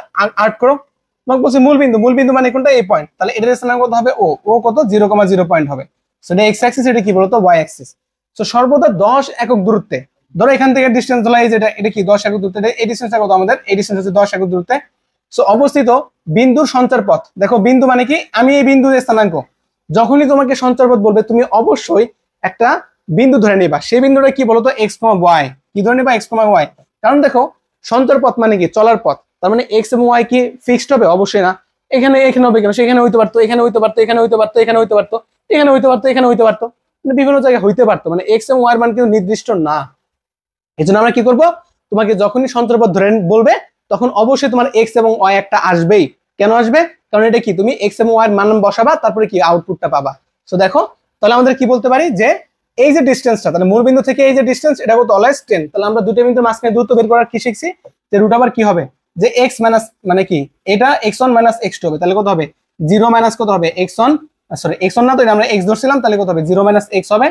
Speaker 1: আর্ট করো তোমাকে বলছি মূলবিন্দু মূলবিন্দু মানে কোনটা এই পয়েন্ট তাহলে এটার স্থানাঙ্ক কত হবে ও ও কত জিরো কমা জিরো পয়েন্ট হবে সো এটা এক্স অ্যাক্সিস এটা কি বলতো ওয়াই অ্যাক্সিস সো সর্বদা দশ একক দূরত্বে ধরো এখান থেকে ডিস্টেন্স ধরা যেটা এটা কি দশ একক দূরত্বে এটা এই ডিস্টেন্সটা কত আমাদের এই ডিস্টেন্স হচ্ছে দশ একক দূরত্বে সো অবস্থিত বিন্দুর সঞ্চার পথ দেখো বিন্দু মানে কি আমি এই বিন্দু স্থানাঙ্ক যখনই তোমাকে সঞ্চার পথ বলবে তুমি অবশ্যই একটা বিন্দু ধরে নিবা সেই বিন্দুটা কি বলতো এক্স কমা ওয়াই কি ধরে নিবা এক্স কমা ওয়াই কারণ দেখো সঞ্চার পথ মানে কি চলার পথ তার মানে এক্স এবং ওয়াই কি ফিক্সড হবে অবশ্যই না এখানে এখানে হবে কেন সেখানে হইতে পারতো এখানে হইতে পারতো এখানে হইতে পারতো এখানে হইতে পারতো এখানে হইতে পারতো এখানে হইতে পারতো মানে বিভিন্ন জায়গায় হইতে পারতো মানে এক্স এবং ওয়াই মান কিন্তু নির্দিষ্ট না এই জন্য আমরা কি করব তোমাকে যখনই সঞ্চার পথ ধরে বলবে তখন অবশ্যই তোমার এক্স এবং ওয়াই একটা আসবেই কেন আসবে কারণ এটা কি তুমি এক্স এবং ওয়াই মান বসাবা তারপরে কি আউটপুটটা পাবা সো দেখো তাহলে আমাদের কি বলতে পারি যে এই যে ডিস্টেন্সটা তাহলে মূল বিন্দু থেকে এই যে ডিস্টেন্স এটা কত অলওয়েজ টেন তাহলে আমরা দুটো বিন্দু মাঝখানে দূরত্ব বের করার কি শিখছি যে রুট আবার কি হবে যে এক্স মাইনাস মানে কি এটা x one minus x two হবে তাহলে কত হবে জিরো মাইনাস কত হবে x one sorry x one না তো আমরা এক্স ধরছিলাম তাহলে কত হবে জিরো মাইনাস এক্স হবে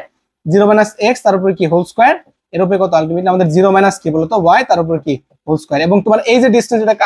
Speaker 1: জিরো মাইনাস এক্স তার কি হোল স্কোয়ার এর উপরে কত আলটিমেটলি আমাদের জিরো মাইনাস কি বলতো ওয়াই তার উপরে কি হোল স্কোয়ার এবং তোমার এই যে ডিস্টেন্স এটা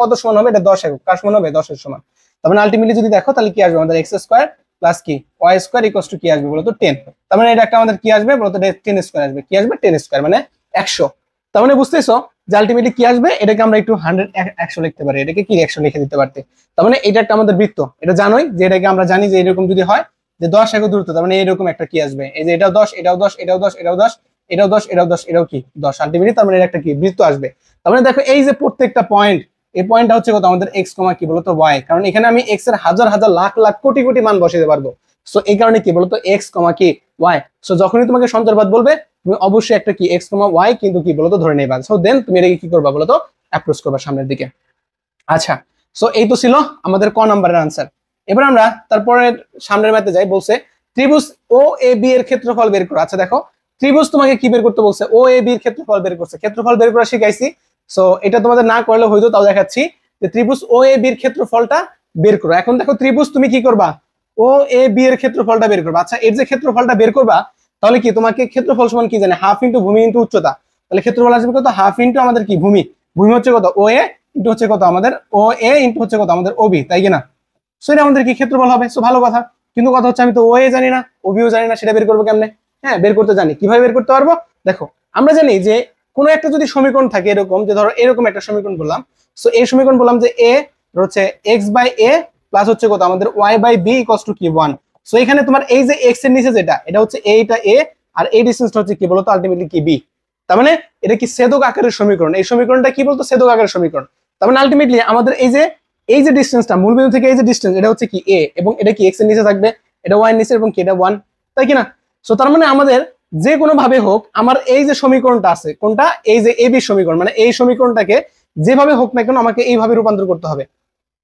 Speaker 1: কত সমান হবে এটা দশ একক কার সমান হবে দশের সমান তারপরে আলটিমেটলি যদি দেখো তাহলে কি আসবে আমাদের এক্স স্কোয়ার প্লাস কি ওয়াই স্কোয়ার ইকোয়াস টু কি আসবে বলতো টেন তার মানে এটা একটা আমাদের কি আসবে বলতো টেন স্কোয়ার আসবে কি আসবে টেন স্কোয়ার মানে একশো তার মানে বুঝতেছো যে আলটিমেটলি কি আসবে এটাকে আমরা একটু হান্ড্রেড একশো লিখতে পারি এটাকে কি একশো লিখে দিতে পারতে তার মানে এটা একটা আমাদের বৃত্ত এটা জানোই যে এটাকে আমরা জানি যে এরকম যদি হয় যে দশ একক দূরত্ব তার মানে এরকম একটা কি আসবে এই যে এটাও দশ এটাও দশ এটাও দশ এটাও দশ এটাও দশ এটাও দশ এটাও কি দশ আলটিমেটলি তার মানে একটা কি বৃত্ত আসবে তারপরে মানে দেখো এই যে প্রত্যেকটা পয়েন্ট এই পয়েন্টটা হচ্ছে কত আমাদের এক্স কমা কি বলতো ওয়াই কারণ এখানে আমি এক্স এর হাজার হাজার লাখ লাখ কোটি কোটি মান বসাতে পারবো সো এই কারণে কি বলতো এক্স কমা কি ওয়াই সো যখনই তোমাকে সঞ্চরবাদ বলবে তুমি অবশ্যই একটা কি এক্স কমা ওয়াই কিন্তু কি বলতো ধরে নেবা সো দেন তুমি এটাকে কি করবা বলতো অ্যাপ্রোচ করবা সামনের দিকে আচ্ছা সো এই তো ছিল আমাদের ক নাম্বারের আনসার এবার আমরা তারপরে সামনের ম্যাথে যাই বলছে ত্রিভুজ ও এ বি এর ক্ষেত্রফল বের করো আচ্ছা দেখো ত্রিভুজ তোমাকে কি বের করতে বলছে ও এ বি এর ক্ষেত্রফল বের করছে ক্ষেত্রফল বের করা শিখাইছি সো এটা তোমাদের না করলে হয়তো তাও দেখাচ্ছি যে ত্রিভুজ ও এ বির ক্ষেত্রফলটা বের করো এখন দেখো ত্রিভুজ তুমি কি করবা ও এ বি এর ক্ষেত্রফলটা বের করবা আচ্ছা এর যে ক্ষেত্রফলটা বের করবা তাহলে কি তোমাকে ক্ষেত্রফল সমান কি জানে হাফ ইন্টু ভূমি ইন্টু উচ্চতা তাহলে ক্ষেত্রফল আসবে কত হাফ ইন্টু আমাদের কি ভূমি ভূমি হচ্ছে কত ও এ ইন্টু হচ্ছে কত আমাদের ও এ ইন্টু হচ্ছে কত আমাদের ও বি তাই কিনা সো এটা আমাদের কি ক্ষেত্রফল হবে সো ভালো কথা কিন্তু কথা হচ্ছে আমি তো ও এ জানি না ও ওবিও জানি না সেটা বের করবো কেমনে হ্যাঁ বের করতে জানি কিভাবে বের করতে পারবো দেখো আমরা জানি যে কোন একটা যদি সমীকরণ থাকে এরকম যে ধরো এরকম একটা সমীকরণ বললাম সো এই সমীকরণ বললাম যে এ হচ্ছে এক্স বাই এ প্লাস হচ্ছে কত আমাদের y by B equals to কি ওয়ান সো এখানে তোমার এই যে এক্স এর নিচে যেটা এটা হচ্ছে এটা এ আর এই ডিস্টেন্সটা হচ্ছে কি বলতো আলটিমেটলি কি বি তার মানে এটা কি সেদক আকারের সমীকরণ এই সমীকরণটা কি বলতো সেদক আকারের সমীকরণ তার মানে আলটিমেটলি আমাদের এই যে এই যে ডিস্টেন্সটা বিন্দু থেকে এই যে ডিস্টেন্স এটা হচ্ছে কি এ এবং এটা কি এক্স এর নিচে থাকবে এটা ওয়াই এর নিচে এবং কি এটা ওয়ান তাই কিনা সো তার মানে আমাদের যে কোনো ভাবে হোক আমার এই যে সমীকরণটা আছে কোনটা এই যে এবি সমীকরণ মানে এই সমীকরণটাকে যেভাবে হোক না কেন আমাকে এইভাবে রূপান্তর করতে হবে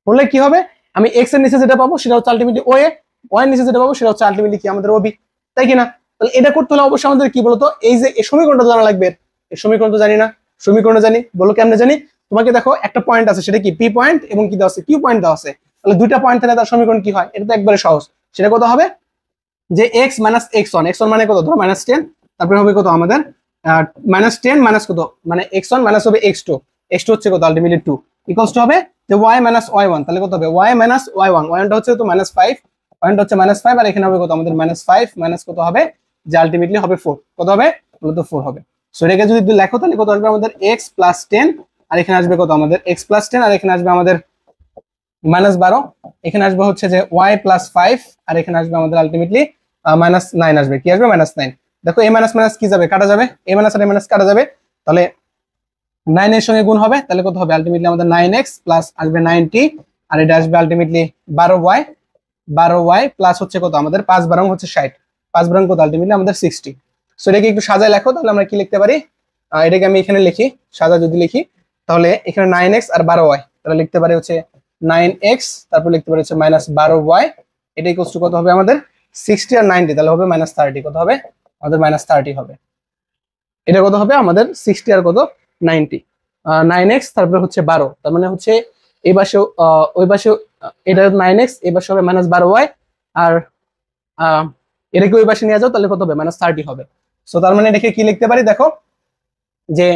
Speaker 1: বললে কি হবে আমি এক্স এর নিচে যেটা পাবো সেটা হচ্ছে আলটিমেটলি ও এ ওয়াই নিচে যেটা পাবো সেটা হচ্ছে আলটিমেটলি কি আমাদের ওবি তাই কিনা তাহলে এটা করতে হলে অবশ্যই আমাদের কি বলতো এই যে সমীকরণটা জানা লাগবে এই সমীকরণ তো জানি না সমীকরণ জানি বলো কেমনে জানি তোমাকে দেখো একটা পয়েন্ট আছে সেটা কি পি পয়েন্ট এবং কি দেওয়া আছে কিউ পয়েন্ট দেওয়া আছে তাহলে দুইটা পয়েন্ট থাকলে তার সমীকরণ কি হয় এটা তো একবারে সহজ সেটা কত হবে যে x minus x one x one মানে কত ধরো মাইনাস টেন তারপরে হবে কত আমাদের মাইনাস টেন মাইনাস কত মানে এক্স ওয়ান মাইনাস হবে এক্স টু এক্স টু হচ্ছে কত আলটিমেটলি টু ইকোয়ালস টু হবে যে ওয়াই মাইনাস ওয়াই ওয়ান তাহলে কত হবে ওয়াই মাইনাস ওয়াই ওয়ান ওয়ানটা হচ্ছে তো মাইনাস ফাইভ ওয়ানটা হচ্ছে মাইনাস ফাইভ আর এখানে হবে কত আমাদের মাইনাস ফাইভ মাইনাস কত হবে যে আলটিমেটলি হবে ফোর কত হবে মূলত ফোর হবে সো এটাকে যদি লেখো তাহলে কত আসবে আমাদের এক্স প্লাস টেন আর এখানে আসবে কত আমাদের এক্স প্লাস টেন আর এখানে আসবে আমাদের মাইনাস বারো এখানে আসবে হচ্ছে যে ওয়াই প্লাস ফাইভ আর এখানে আসবে আমাদের আলটিমেটলি মাইনাস নাইন আসবে কি আসবে মাইনাস নাইন দেখো এ মাইনাস মাইনাস কি যাবে কাটা যাবে এ মাইনাস আর এ মাইনাস কাটা যাবে তাহলে নাইন এর সঙ্গে গুণ হবে তাহলে কত হবে আলটিমেটলি আমাদের নাইন এক্স প্লাস আসবে নাইনটি আর এটা আসবে আলটিমেটলি বারো ওয়াই বারো ওয়াই প্লাস হচ্ছে কত আমাদের পাঁচ বারং হচ্ছে ষাট পাঁচ বারং কত আলটিমেটলি আমাদের সিক্সটি সো এটাকে একটু সাজায় লেখো তাহলে আমরা কি লিখতে পারি এটাকে আমি এখানে লিখি সাজা যদি লিখি তাহলে এখানে নাইন এক্স আর বারো ওয়াই তাহলে লিখতে পারি হচ্ছে নাইন এক্স তারপর লিখতে পারি হচ্ছে মাইনাস বারো ওয়াই এটাই কষ্ট কত হবে আমাদের সিক্সটি আর নাইনটি তাহলে হবে মাইনাস থার্টি কত হবে আমাদের মাইনাস থার্টি হবে এটা কত হবে আমাদের সিক্সটি আর কত নাইনটি নাইন এক্স তারপরে হচ্ছে বারো তার মানে হচ্ছে এই পাশে ওই পাশে এটা নাইন এক্স এই পাশে হবে মাইনাস বারো ওয়াই আর এটাকে ওই পাশে নিয়ে যাও তাহলে কত হবে মাইনাস থার্টি হবে সো তার মানে এটাকে কি লিখতে পারি দেখো যে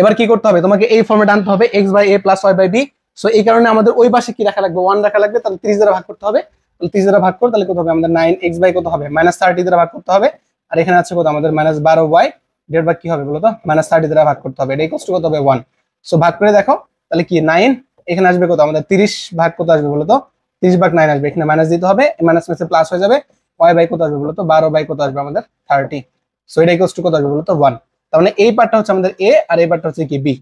Speaker 1: এবার কি করতে হবে তোমাকে এই ফর্মে আনতে হবে x by A plus y by B so এই কারণে আমাদের ওই পাশে কি রাখা লাগবে ওয়ান রাখা লাগবে তাহলে ত্রিশ দ্বারা ভাগ করতে হবে তিরিশ দ্বারা ভাগ করো তাহলে কত হবে আমাদের কত হবে দ্বারা ভাগ করতে হবে আর এখানে আছে কত আমাদের মাইনাস বারো বাই ভাগ কি হবে বলতো মাইনাস থার্টি দ্বারা ভাগ করতে হবে কত হবে ওয়ান সো ভাগ করে দেখো তাহলে কি নাইন এখানে আসবে কত আমাদের তিরিশ ভাগ কত আসবে বলতো তিরিশ ভাগ নাইন আসবে এখানে মাইনাস দিতে হবে মাইনাস মাইনাসে প্লাস হয়ে যাবে বাই কত আসবে বলতো বারো বাই কত আসবে আমাদের থার্টি সো এটাই কষ্ট কত আসবে বলতো ওয়ান তার মানে এই পার্টটা হচ্ছে আমাদের এ আর এই পার্টটা হচ্ছে কি বি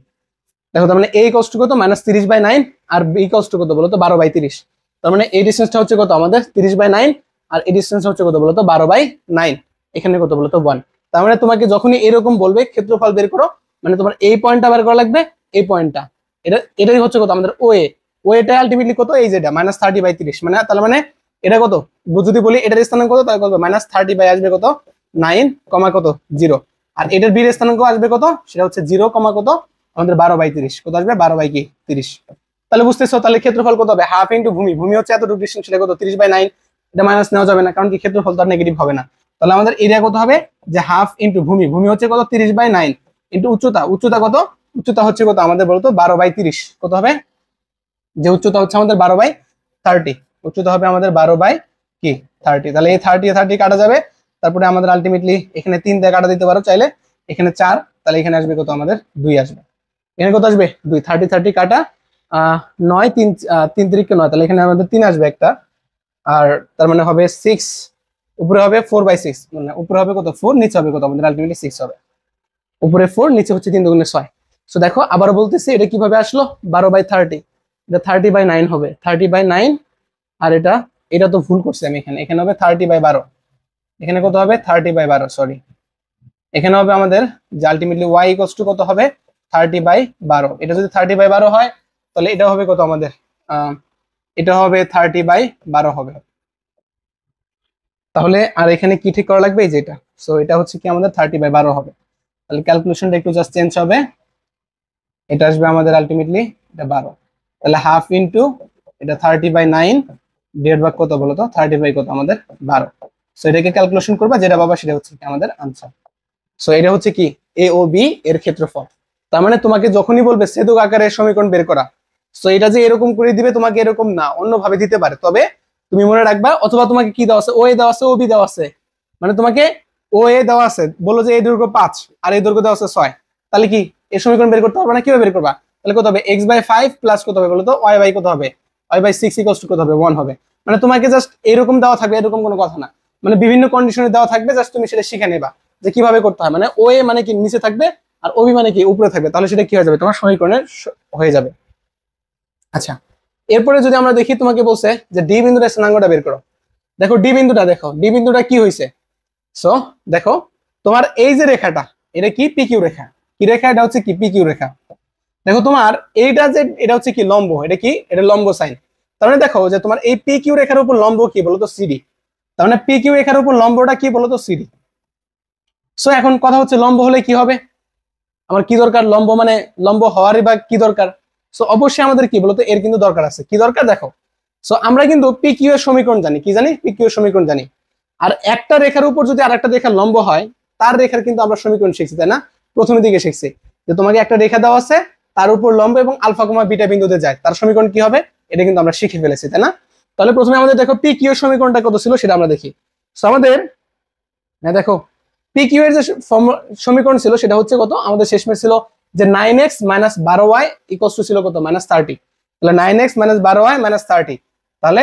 Speaker 1: দেখো তার মানে এই কষ্ট কত মাইনাস তিরিশ বাই নাইন আর বি কষ্ট কত বলতো বারো বাই তিরিশ তার মানে এই ডিস্টেন্সটা হচ্ছে কত আমাদের তিরিশ বাই নাইন আর এই ডিস্টেন্স হচ্ছে কত বলতো বারো বাই নাইন এখানে কত বলতো ওয়ান তার মানে তোমাকে যখনই এরকম বলবে ক্ষেত্রফল বের করো মানে তোমার এই পয়েন্টটা বের করা লাগবে এই পয়েন্টটা এটা এটাই হচ্ছে কত আমাদের ও এ ও এটা আলটিমেটলি কত এই যেটা মাইনাস থার্টি বাই তিরিশ মানে তার মানে এটা কত যদি বলি এটার স্থানাঙ্ক কত তাহলে কত মাইনাস থার্টি বাই আসবে কত নাইন কমা কত জিরো আর এটার বির স্থানাঙ্ক আসবে কত সেটা হচ্ছে জিরো কমা কত আমাদের বারো বাই তিরিশ কত আসবে বারো বাই কি তিরিশ তাহলে বুঝতেছো তাহলে ক্ষেত্রফল কত হবে হাফ ইন্টু ভূমি ভূমি হচ্ছে এতটুকু ডিস্টেন্স সেটা কত তিরিশ বাই নাইন এটা মাইনাস নেওয়া যাবে না কারণ কি ক্ষেত্রফল তার নেগেটিভ হবে না তাহলে আমাদের এরিয়া কত হবে যে হাফ ইন্টু ভূমি ভূমি হচ্ছে কত তিরিশ বাই নাইন ইন্টু উচ্চতা উচ্চতা কত উচ্চতা হচ্ছে কত আমাদের বলতো বারো বাই তিরিশ কত হবে যে উচ্চতা হচ্ছে আমাদের বারো বাই থার্টি উচ্চতা হবে আমাদের বারো বাই কি থার্টি তাহলে এই থার্টি থার্টি কাটা যাবে তারপরে আমাদের আলটিমেটলি এখানে তিন দিয়ে কাটা দিতে পারো চাইলে এখানে চার তাহলে এখানে আসবে কত আমাদের দুই আসবে এখানে কত আসবে দুই থার্টি থার্টি কাটা নয় তিন তিন তারিখকে নয় তাহলে এখানে আমাদের তিন আসবে একটা আর তার মানে হবে সিক্স উপরে হবে ফোর বাই সিক্স মানে উপরে হবে কত ফোর নিচে হবে কত আমাদের আলটিমেটলি সিক্স হবে উপরে ফোর নিচে হচ্ছে তিন দুগুণে ছয় সো দেখো আবারও বলতেছি এটা কিভাবে আসলো বারো বাই থার্টি এটা থার্টি বাই নাইন হবে থার্টি বাই নাইন আর এটা এটা তো ভুল করছি আমি এখানে এখানে হবে থার্টি বাই বারো এখানে কত হবে থার্টি বাই বারো সরি এখানে হবে আমাদের যে আলটিমেটলি ওয়াই ইকস কত হবে থার্টি বাই বারো এটা যদি থার্টি বাই বারো হয় তাহলে এটা হবে কত আমাদের এটা হবে থার্টি বাই বারো হবে তাহলে আর এখানে কি ঠিক করা লাগবে এই যে এটা সো এটা হচ্ছে কি আমাদের থার্টি বাই বারো হবে তাহলে ক্যালকুলেশনটা একটু জাস্ট চেঞ্জ হবে এটা আসবে আমাদের আলটিমেটলি এটা বারো তাহলে হাফ ইন্টু এটা থার্টি বাই নাইন ডেড বাক কত বলো তো থার্টি বাই কত আমাদের বারো সো এটাকে ক্যালকুলেশন করবা যেটা বাবা সেটা হচ্ছে কি আমাদের আনসার সো এটা হচ্ছে কি এ ও বি এর ক্ষেত্রফল তার মানে তোমাকে যখনই বলবে সেদুক আকারের সমীকরণ বের করা সো এটা যে এরকম করে দিবে তোমাকে এরকম না অন্যভাবে দিতে পারে তবে তুমি মনে রাখবা অথবা তোমাকে কি দেওয়া আছে ও এ দেওয়া আছে ও বি দেওয়া আছে মানে তোমাকে ও এ দেওয়া আছে বলো যে এই দৈর্ঘ্য পাঁচ আর এই দৈর্ঘ্য দেওয়া আছে ছয় তাহলে কি এই সমীকরণ বের করতে পারবে না কিভাবে বের করবা তাহলে কত হবে এক্স বাই ফাইভ প্লাস কত হবে বলো তো ওয়াই বাই কত হবে ওয়াই বাই সিক্স ইকোস কত হবে ওয়ান হবে মানে তোমাকে জাস্ট এরকম দেওয়া থাকবে এরকম কোনো কথা না মানে বিভিন্ন কন্ডিশনে দেওয়া থাকবে জাস্ট তুমি সেটা শিখে নেবা যে কিভাবে করতে হয় মানে ও এ মানে কি নিচে থাকবে আর ও বি মানে কি উপরে থাকবে তাহলে সেটা কি হয়ে যাবে তোমার সমীকরণের হয়ে যাবে আচ্ছা এরপরে যদি আমরা দেখি তোমাকে বলছে যে ডি বিন্দুটা স্থানাঙ্গটা বের করো দেখো ডি বিন্দুটা দেখো ডি বিন্দুটা কি হয়েছে সো দেখো তোমার এই যে রেখাটা এটা কি পিকিউ রেখা কি রেখা এটা হচ্ছে কি পিকিউ রেখা দেখো তোমার এইটা যে এটা হচ্ছে কি লম্ব এটা কি এটা লম্ব সাইন তার মানে দেখো যে তোমার এই পিকিউ রেখার উপর লম্ব কি বলতো সিডি তার মানে পি কিউ রেখার উপর লম্বটা কি বলতো সিডি সো এখন কথা হচ্ছে লম্ব হলে কি হবে আমার কি দরকার লম্ব মানে লম্ব হওয়ারই বা কি দরকার সো অবশ্যই আমাদের কি বলতো এর কিন্তু দরকার আছে কি দরকার দেখো সো আমরা কিন্তু পি কিউ এর সমীকরণ জানি কি জানি পি কিউ এর সমীকরণ জানি আর একটা রেখার উপর যদি আর একটা রেখা লম্ব হয় তার রেখার কিন্তু আমরা সমীকরণ শিখছি তাই না প্রথম দিকে শিখছি যে তোমাকে একটা রেখা দেওয়া আছে তার উপর লম্ব এবং আলফা কমা বিটা বিন্দুতে যায় তার সমীকরণ কি হবে এটা কিন্তু আমরা শিখে ফেলেছি তাই না তাহলে প্রথমে আমাদের দেখো পি কিউ সমীকরণটা কত ছিল সেটা আমরা দেখি সো আমাদের হ্যাঁ, দেখো পি কিউ এর যে সমীকরণ ছিল সেটা হচ্ছে কত আমাদের শেষমে ছিল যে নাইন এক্স মাইনাস বারো ওয়াই ইকোস টু ছিল কত মাইনাস থার্টি তাহলে নাইন এক্স মাইনাস বারো ওয়াই মাইনাস থার্টি তাহলে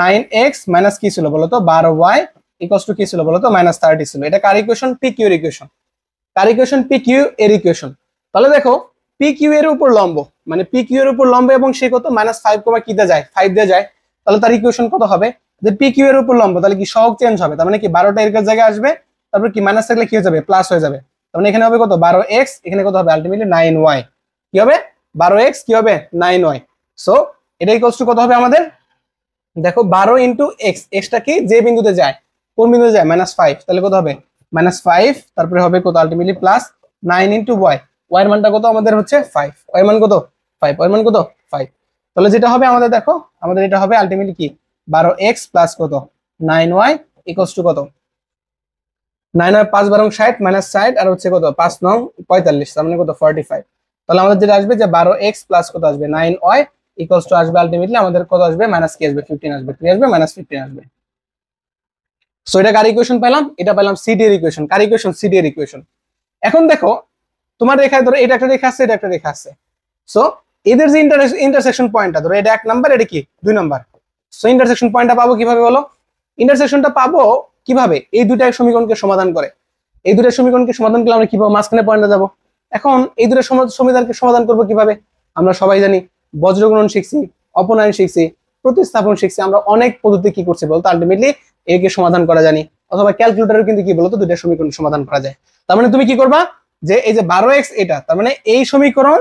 Speaker 1: নাইন এক্স মাইনাস কি ছিল বলতো বারো ওয়াই ইকোস টু কি ছিল বলতো মাইনাস থার্টি ছিল এটা কার ইকুয়েশন পি কিউর ইকুয়েশন কার ইকুয়েশন পি কিউ এর ইকুয়েশন তাহলে দেখো পি কিউ এর উপর লম্ব মানে পি কিউ এর উপর লম্ব এবং সে কত মাইনাস ফাইভ কমা কি দিয়ে যায় ফাইভ দিয়ে যায় তাহলে তার ইকুয়েশন কত হবে যে পি কিউ এর উপর লম্ব তাহলে কি সহগ চেঞ্জ হবে তার মানে কি বারোটা এর জায়গায় আসবে তারপর কি মাইনাস থাকলে কি হয়ে যাবে প্লাস হয়ে যাবে তখন এখানে হবে কত বারো এক্স এখানে কত হবে আলটিমেটলি নাইন ওয়াই কি হবে বারো এক্স কি হবে নাইন ওয়াই সো এটা ইকোয়াল টু কত হবে আমাদের দেখো বারো ইন্টু এক্স এক্সটা কি যে বিন্দুতে যায় কোন বিন্দুতে যায় মাইনাস ফাইভ তাহলে কত হবে মাইনাস ফাইভ তারপরে হবে কত ultimately plus nine into Y Y মানটা কত আমাদের হচ্ছে ফাইভ ওয়াই মান কত ফাইভ ওয়াই মান কত ফাইভ তাহলে যেটা হবে আমাদের দেখো আমাদের এটা হবে আলটিমেটলি কি বারো এক্স প্লাস কত নাইন ওয়াই ইকোয়াল টু কত নাইন হয় পাঁচ বারো ষাট মাইনাস ষাট আর হচ্ছে কত পাঁচ নং পঁয়তাল্লিশ তার মানে কত ফর্টি ফাইভ তাহলে আমাদের যেটা আসবে যে বারো এক্স প্লাস কত আসবে নাইন ওয়াই ইকুয়ালস টু আসবে আলটিমেটলি আমাদের কত আসবে মাইনাস কি আসবে ফিফটিন আসবে কি আসবে মাইনাস ফিফটিন আসবে সো এটা কার ইকুয়েশন পেলাম এটা পেলাম সিডি এর ইকুয়েশন কার ইকুয়েশন সিডি এর ইকুয়েশন এখন দেখো তোমার রেখায় ধরো এটা একটা রেখা আছে এটা একটা রেখা আছে সো এদের যে ইন্টারসেকশন পয়েন্টটা ধরো এটা এক নাম্বার এটা কি দুই নাম্বার সো ইন্টারসেকশন পয়েন্টটা পাবো কিভাবে বলো ইন্টারসেকশনটা পাবো কিভাবে এই দুটা সমীকরণকে সমাধান করে এই দুটা সমীকরণকে সমাধান করলে আমরা কিভাবে মাঝখানে পয়েন্টে যাব এখন এই দুটা সমীকরণকে সমাধান করব কিভাবে আমরা সবাই জানি বজ্রগ্রহণ শিখছি অপনয়ন শিখছি প্রতিস্থাপন শিখছি আমরা অনেক পদ্ধতি কি করছি বলতো আলটিমেটলি একে সমাধান করা জানি অথবা ক্যালকুলেটারও কিন্তু কি বলতো দুটা সমীকরণ সমাধান করা যায় তার মানে তুমি কি করবা যে এই যে বারো এক্স এটা তার মানে এই সমীকরণ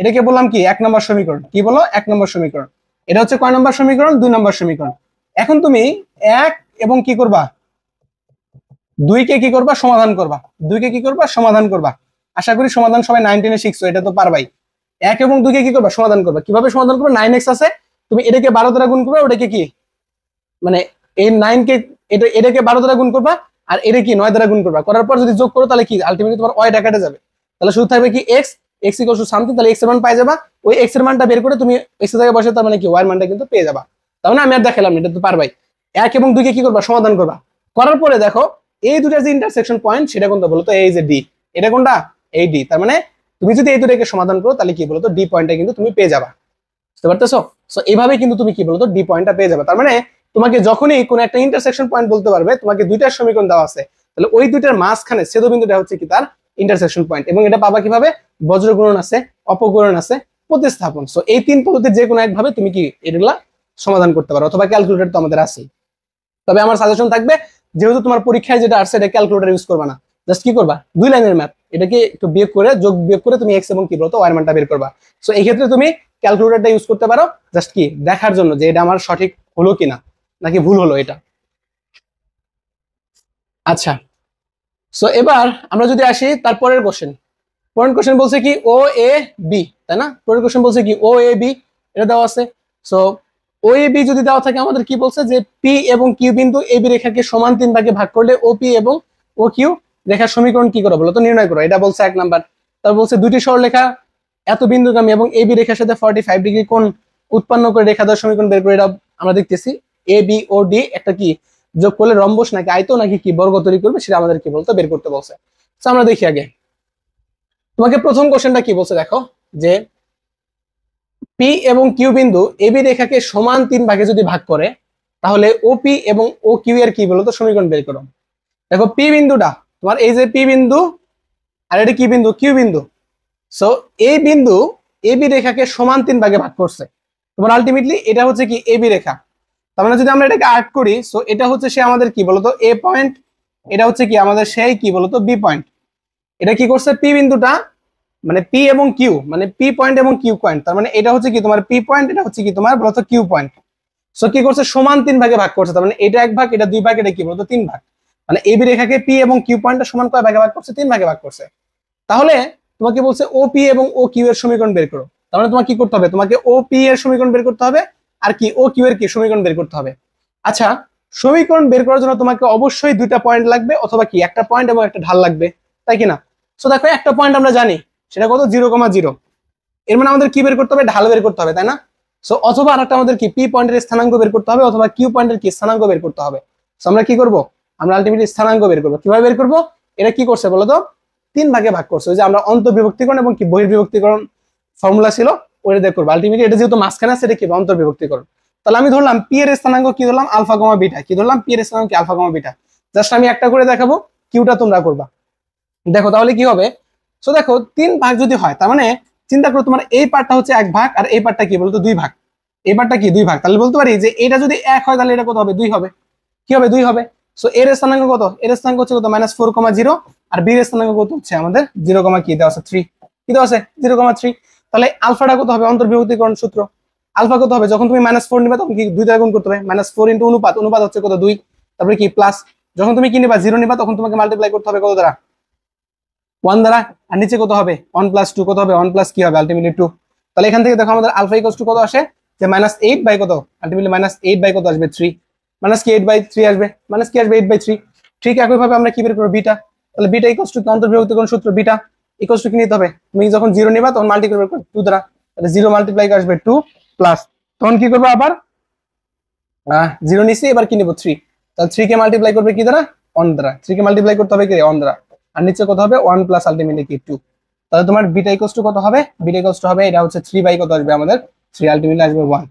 Speaker 1: এটাকে বললাম কি এক নম্বর সমীকরণ কি বলো এক নম্বর সমীকরণ এটা হচ্ছে কয় নম্বর সমীকরণ দুই নম্বর সমীকরণ এখন তুমি এক এবং কি করবা দুইকে কি করবা সমাধান করবা দুইকে কি করবা সমাধান করবা আশা করি সমাধান সবাই নাইন টেনে শিখছো এটা তো পারবাই এক এবং দুইকে কি করবা সমাধান করবা কিভাবে সমাধান করবা নাইন এক্স আছে তুমি এটাকে বারো দ্বারা গুণ করবা ওটাকে কি মানে এই নাইনকে এটা এটাকে বারো দ্বারা গুণ করবা আর এটা কি নয় দ্বারা গুণ করবা করার পর যদি যোগ করো তাহলে কি আলটিমেটলি তোমার ওয়াই কেটে যাবে তাহলে শুধু থাকবে কি এক্স এক্স ইকোস সামথিং তাহলে এক্স এর মান পাই যাবা ওই এক্স এর মানটা বের করে তুমি এক্স এর জায়গায় বসে তার মানে কি ওয়ার মানটা কিন্তু পেয়ে যাবা তাহলে মানে আমি আর দেখালাম এটা তো পারবাই এক এবং দুইকে কি করবা সমাধান করবা করার পরে দেখো এই দুটার যে ইন্টারসেকশন পয়েন্ট সেটা কোনটা বলতো এই যে ডি এটা কোনটা এই ডি তার মানে তুমি যদি এই দুটাকে সমাধান করো তাহলে কি বলতো ডি পয়েন্টটা কিন্তু তুমি পেয়ে যাবা বুঝতে পারতেছো সো এইভাবে কিন্তু তুমি কি বলতো ডি পয়েন্টটা পেয়ে যাবা তার মানে তোমাকে যখনই কোনো একটা ইন্টারসেকশন পয়েন্ট বলতে পারবে তোমাকে দুইটার সমীকরণ দেওয়া আছে তাহলে ওই দুইটার মাঝখানে ছেদবিন্দুটা হচ্ছে কি তার ইন্টারসেকশন পয়েন্ট এবং এটা পাবা কিভাবে বজ্রগুণন আছে অপগুণন আছে প্রতিস্থাপন সো এই তিন পদ্ধতির যে কোনো একভাবে তুমি কি এগুলা সমাধান করতে পারো অথবা ক্যালকুলেটর তো আমাদের আছে তবে আমার সাজেশন থাকবে যেহেতু তোমার পরীক্ষায় যেটা আসছে এটা ক্যালকুলেটার ইউজ করবে না জাস্ট কি করবা দুই লাইনের ম্যাপ এটাকে একটু বিয়োগ করে যোগ বিয়োগ করে তুমি এক্স এবং কি বলতো ওয়ার মানটা বের করবা সো এই ক্ষেত্রে তুমি ক্যালকুলেটারটা ইউজ করতে পারো জাস্ট কি দেখার জন্য যে এটা আমার সঠিক হলো কিনা নাকি ভুল হলো এটা আচ্ছা সো এবার আমরা যদি আসি তারপরের কোশ্চেন পরের কোশ্চেন বলছে কি ও এ বি তাই না পরের কোশ্চেন বলছে কি ও এ বি এটা দেওয়া আছে সো ও বি যদি দেওয়া থাকে আমাদের কি বলছে যে পি এবং কিউ বিন্দু এবি রেখাকে সমান তিন ভাগে ভাগ করলে ও পি এবং ও কিউ রেখার সমীকরণ কি করে বলো তো নির্ণয় করো এটা বলছে এক নাম্বার তারপর বলছে দুটি সরলরেখা এত বিন্দুগামী এবং এবি রেখার সাথে ফর্টি ফাইভ ডিগ্রি কোন উৎপন্ন করে রেখা দেওয়ার সমীকরণ বের করে এটা আমরা দেখতেছি এ বি ও ডি একটা কি যোগ করলে রম্বস নাকি আয়ত নাকি কি বর্গ তৈরি করবে সেটা আমাদের কি বলতো বের করতে বলছে আমরা দেখি আগে তোমাকে প্রথম কোশ্চেনটা কি বলছে দেখো যে পি এবং কিউ বিন্দু এবি রেখাকে সমান তিন ভাগে যদি ভাগ করে তাহলে ও পি এবং ও কিউ এর কি বলতো সমীকরণ বের করো দেখো পি বিন্দুটা তোমার এই যে পি বিন্দু আর এটা কি বিন্দু কিউ বিন্দু সো এই বিন্দু এবি রেখাকে সমান তিন ভাগে ভাগ করছে তোমার আলটিমেটলি এটা হচ্ছে কি এবি রেখা তার মানে যদি আমরা এটাকে আর্ট করি সো এটা হচ্ছে সে আমাদের কি বলতো এ পয়েন্ট এটা হচ্ছে কি আমাদের সেই কি বলতো বি পয়েন্ট এটা কি করছে পি বিন্দুটা মানে পি এবং কিউ মানে পি পয়েন্ট এবং কিউ পয়েন্ট তার মানে এটা হচ্ছে কি তোমার পি পয়েন্ট এটা হচ্ছে কি তোমার বলতো কিউ পয়েন্ট সো কি করছে সমান তিন ভাগে ভাগ করছে তার মানে এটা এক ভাগ এটা দুই ভাগ এটা কি বলতো তিন ভাগ মানে এবি রেখাকে পি এবং কিউ পয়েন্টটা সমান কয় ভাগে ভাগ করছে তিন ভাগে ভাগ করছে তাহলে তোমাকে বলছে ও পি এবং ও কিউ এর সমীকরণ বের করো তার মানে তোমাকে কি করতে হবে তোমাকে ও পি এর সমীকরণ বের করতে হবে আর কি ও কিউ এর কি সমীকরণ বের করতে হবে আচ্ছা সমীকরণ বের করার জন্য তোমাকে অবশ্যই দুইটা পয়েন্ট লাগবে অথবা কি একটা পয়েন্ট এবং একটা ঢাল লাগবে তাই কিনা সো দেখো একটা পয়েন্ট আমরা জানি সেটা কত জিরো কমা জিরো এর মানে আমাদের কি বের করতে হবে ঢাল বের করতে হবে তাই না সো অথবা আর একটা আমাদের কি পি পয়েন্টের স্থানাঙ্ক বের করতে হবে অথবা কিউ পয়েন্টের কি স্থানাঙ্ক বের করতে হবে সো আমরা কি করব আমরা আলটিমেটলি স্থানাঙ্ক বের করবো কিভাবে বের করব এটা কি করছে বলো তো তিন ভাগে ভাগ করছে যে আমরা অন্ত বিভক্তিকরণ এবং কি বহির্বিভক্তিকরণ ফর্মুলা ছিল ওটা দেখ করবো আলটিমেটলি এটা যেহেতু মাঝখানে আছে এটা কি অন্ত বিভক্তিকরণ তাহলে আমি ধরলাম পি এর স্থানাঙ্ক কি ধরলাম আলফা কমা বিটা কি ধরলাম পি এর স্থানাঙ্ক আলফা কমা বিটা জাস্ট আমি একটা করে দেখাবো কিউটা তোমরা করবা দেখো তাহলে কি হবে সো দেখো তিন ভাগ যদি হয় তার মানে চিন্তা করো তোমার এই পার্টটা হচ্ছে এক ভাগ আর এই পার্টটা কি বলতো দুই ভাগ এই পার্টটা কি দুই ভাগ তাহলে বলতে পারি যে এটা যদি এক হয় তাহলে এটা কত হবে দুই হবে কি হবে দুই হবে সো এর স্থানাঙ্ক কত এর স্থানাঙ্ক হচ্ছে কত মাইনাস ফোর কমা জিরো আর বি এর স্থানাঙ্ক কত হচ্ছে আমাদের জিরো কমা কি দেওয়া আছে থ্রি কি দেওয়া আছে জিরো কমা থ্রি তাহলে আলফাটা কত হবে অন্তর্বিভক্তিকরণ সূত্র আলফা কত হবে যখন তুমি মাইনাস ফোর নিবে তখন কি দুই দ্বারা গুণ করতে হবে মাইনাস ফোর ইন্টু অনুপাত অনুপাত হচ্ছে কত দুই তারপরে কি প্লাস যখন তুমি কি নিবা জিরো নিবা তখন তোমাকে মাল্টিপ্লাই করতে হবে কত দ্বারা ওয়ান দ্বারা আর নিচে কত হবে ওয়ান প্লাস টু কত হবে ওয়ান প্লাস কি হবে আলটিমেটলি টু তাহলে এখান থেকে দেখো আমাদের আলফা ইকোস টু কত আসে যে মাইনাস এইট বাই কত আলটিমেটলি মাইনাস এইট বাই কত আসবে থ্রি মাইনাস কি এইট বাই থ্রি আসবে মাইনাস কি আসবে এইট বাই থ্রি ঠিক একইভাবে আমরা কি বের করবো বিটা তাহলে বিটা ইকোস টু অন্তর্ভুক্ত কোন সূত্র বিটা ইকোস টু কি নিতে হবে তুমি যখন জিরো নেবা তখন মাল্টিপ্লাই করবে টু দ্বারা তাহলে জিরো মাল্টিপ্লাই আসবে টু প্লাস তখন কি করবো আবার জিরো নিচে এবার কি নিবো থ্রি তাহলে থ্রি কে মাল্টিপ্লাই করবে কি দ্বারা অন দ্বারা থ্রি কে মাল্টিপ্লাই করতে হবে কি অন দ্বারা আর নিচে কত হবে ওয়ান প্লাস আলটিমেটলি টু তাহলে তোমার বিটাই কষ্ট কত হবে বিটাই কষ্ট হবে এটা হচ্ছে থ্রি বাই কত আসবে আমাদের থ্রি আলটিমেটলি আসবে one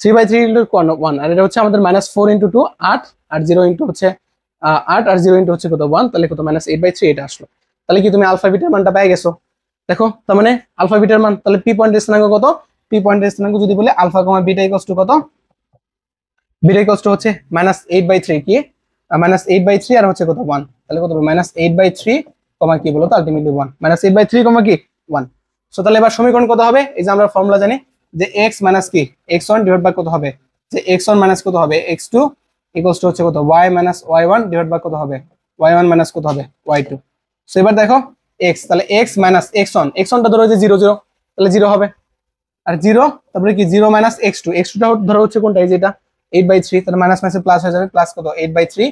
Speaker 1: three by three into one আর এটা হচ্ছে আমাদের মাইনাস ফোর ইন্টু টু আট আর জিরো ইন্টু হচ্ছে আট আর জিরো ইন্টু হচ্ছে কত ওয়ান তাহলে কত মাইনাস এইট বাই থ্রি এটা আসলো তাহলে কি তুমি আলফা বিটার মানটা পেয়ে গেছো দেখো তার মানে আলফা বিটার মান তাহলে পি পয়েন্টের স্থানাঙ্ক কত পি পয়েন্টের স্থানাঙ্ক যদি বলে alpha comma beta equals to কত বিটা ইকোস টু হচ্ছে মাইনাস এইট বাই থ্রি কি মাইনাস এইট বাই থ্রি আর হচ্ছে কত ওয়ান তাহলে কত হবে minus eight by three comma কি বলতো ultimately one minus eight by three comma কি ওয়ান সো তাহলে এবার সমীকরণ কত হবে এই যে আমরা ফর্মুলা জানি যে এক্স মাইনাস কি এক্স ওয়ান ডিভাইড বাই কত হবে যে এক্স ওয়ান মাইনাস কত হবে এক্স টু ইকোয়াল টু হচ্ছে কত Y minus Y one divide by কত হবে ওয়াই ওয়ান মাইনাস কত হবে ওয়াই টু সো এবার দেখো এক্স তাহলে X minus x one X ওয়ানটা ধরো যে জিরো জিরো তাহলে জিরো হবে আর জিরো তারপরে কি zero minus x two X টুটা ধরো হচ্ছে কোনটা এই যেটা এইট বাই থ্রি তাহলে মাইনাস মাইনাসে প্লাস হয়ে যাবে প্লাস কত eight by three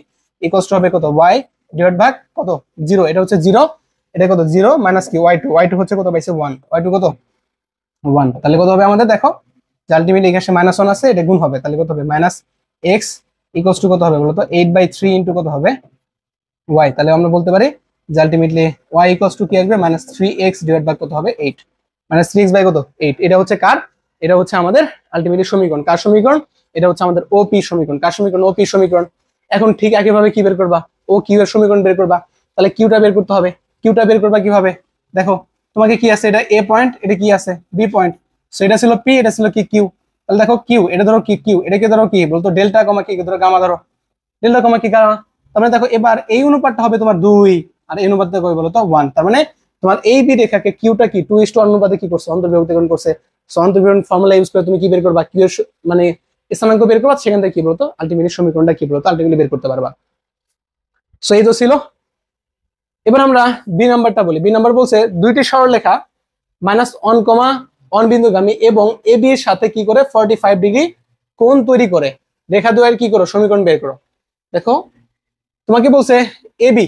Speaker 1: equals to হবে কত ওয়াই ডিভাইড বাই কত জিরো এটা হচ্ছে জিরো এটা কত জিরো মাইনাস কি ওয়াই টু হচ্ছে কত পাইছে ওয়ান y2 কত ওয়ান তাহলে কত হবে আমাদের দেখো আলটিমেটলি এখানে মাইনাস 1 আছে এটা গুণ হবে তাহলে কত হবে মাইনাস এক্স ইকোস টু কত হবে বলতো এইট বাই থ্রি ইন্টু কত হবে ওয়াই তাহলে আমরা বলতে পারি যে আলটিমেটলি ওয়াই ইকোস টু কি আসবে minus three X divide by কত হবে এইট মাইনাস 3x বাই কত এইট এটা হচ্ছে কার এটা হচ্ছে আমাদের আলটিমেটলি সমীকরণ কার সমীকরণ এটা হচ্ছে আমাদের ওপি সমীকরণ কার সমীকরণ ওপি সমীকরণ এখন ঠিক একইভাবে কি বের করবা ও কিউ এর সমীকরণ বের করবা তাহলে কিউটা বের করতে হবে কিউটা বের করবা কিভাবে দেখো তোমাকে কি আছে এটা এ পয়েন্ট এটা কি আছে বি পয়েন্ট সো এটা ছিল পি এটা ছিল কি কিউ তাহলে দেখো কিউ এটা ধরো কি কিউ এটাকে ধরো কি বলতো ডেল্টা কমা কি ধরো গামা ধরো ডেল্টা কমা কি গামা তারপরে মানে দেখো এবার এই অনুপাতটা হবে তোমার দুই আর এই অনুপাতটা কবে বলো তো ওয়ান তার মানে তোমার এই বি রেখাকে কিউটা কি টু ইস অনুপাতে কি করছে অন্তর্বিভক্তিকরণ করছে সো অন্তর্বিভক্ত ফর্মুলা ইউজ করে তুমি কি বের করবা কিউ মানে স্থানাঙ্ক বের করবা সেখান থেকে কি বলতো আলটিমেটলি সমীকরণটা কি বলতো আলটিমেটলি বের করতে পারবা সো এই তো ছিল এবার আমরা বি নাম্বারটা বলি বি নাম্বার বলছে দুইটি সরলরেখা মাইনাস ওয়ান কমা ওয়ান বিন্দুগামী এবং এ বি এর সাথে কি করে ফর্টি ফাইভ ডিগ্রি কোণ তৈরি করে রেখা দুয়ের কি করো সমীকরণ বের করো দেখো তোমাকে বলছে এ বি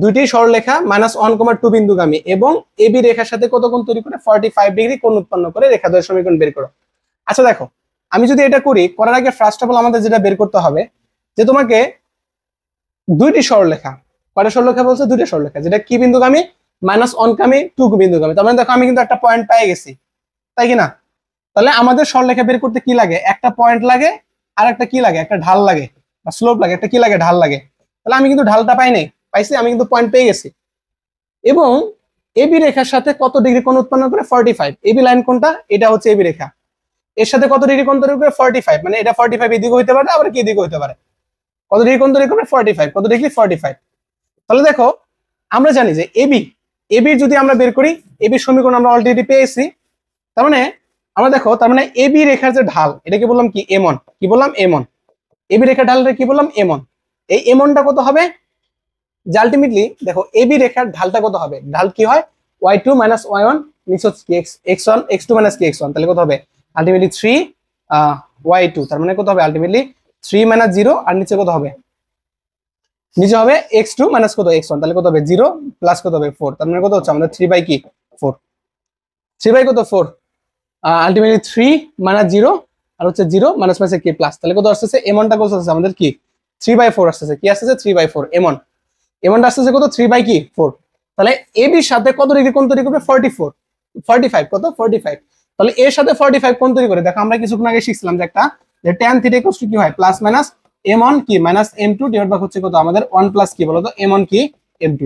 Speaker 1: দুইটি সরলরেখা মাইনাস ওয়ান কমা টু বিন্দুগামী এবং এ বি রেখার সাথে কত কোণ তৈরি করে ফর্টি ফাইভ ডিগ্রি কোণ উৎপন্ন করে রেখা দুয়ের সমীকরণ বের করো আচ্ছা দেখো আমি যদি এটা করি করার আগে ফার্স্ট অফ অল আমাদের যেটা বের করতে হবে যে তোমাকে দুইটি সরলরেখা কয়টা সরলরেখা বলছে দুইটি সরলরেখা যেটা কি বিন্দুগামী মাইনাস অনকামী টু বিন্দুগামী তার মানে দেখো আমি কিন্তু একটা পয়েন্ট পেয়ে গেছি তাই কি না তাহলে আমাদের সরলরেখা বের করতে কি লাগে একটা পয়েন্ট লাগে আর একটা কি লাগে একটা ঢাল লাগে বা স্লোপ লাগে একটা কি লাগে ঢাল লাগে তাহলে আমি কিন্তু ঢালটা পাই নাই পাইছি আমি কিন্তু পয়েন্ট পেয়ে গেছি এবং এবি রেখার সাথে কত ডিগ্রি কোণ উৎপন্ন করে ফর্টি ফাইভ এবি লাইন কোনটা এটা হচ্ছে এবি রেখা এর সাথে কত ডিগ্রি কোণ তৈরি করবে ফর্টি ফাইভ মানে এটা ফর্টি ফাইভ এদিকে হইতে পারে আবার কি দিকে হইতে পারে কত ডিগ্রি কোণ তৈরি করবে ফর্টি ফাইভ কত ডিগ্রি ফর্টি ফাইভ তাহলে দেখো আমরা জানি যে এবি এবি যদি আমরা বের করি এবি সমীকরণ আমরা অলরেডি পেয়েছি তার মানে আমরা দেখো তার মানে এবি রেখার যে ঢাল এটাকে বললাম কি এমন কি বললাম এমন এবি রেখার ঢালটা কি বললাম এমন এই এমনটা কত হবে যে আলটিমেটলি দেখো এবি রেখার ঢালটা কত হবে ঢাল কি হয় Y two minus Y one নিচে X one x two minus কি এক্স ওয়ান তাহলে কত হবে আলটিমেটলি থ্রি ওয়াই টু তার মানে কত হবে আলটিমেটলি থ্রি মাইনাস জিরো আর নিচে কত হবে নিচে হবে এক্স টু মাইনাস কত এক্স ওয়ান তাহলে কত হবে জিরো প্লাস কত হবে ফোর তার মানে কত হচ্ছে আমাদের থ্রি বাই কি ফোর থ্রি বাই কত four ultimately three minus zero আর হচ্ছে জিরো মাইনাস মাইনাস কি প্লাস তাহলে কত আসতেছে এমনটা কত আসতেছে আমাদের কি থ্রি বাই ফোর আসতেছে কি আসতেছে থ্রি বাই ফোর এমন এমনটা আসতেছে কত থ্রি বাই কি ফোর তাহলে এবির সাথে কত ডিগ্রি কোন তৈরি করবে ফর্টি ফোর ফর্টি ফাইভ কত ফর্টি ফাইভ তাহলে এর সাথে 45 ফাইভ কোন তৈরি করে দেখো আমরা কিছুক্ষণ আগে শিখছিলাম যে একটা যে tan θ কি হয় প্লাস মাইনাস m1 কি মাইনাস m2 ডিভাইড বাই হচ্ছে কত আমাদের 1 প্লাস কি বলো তো m1 কি m2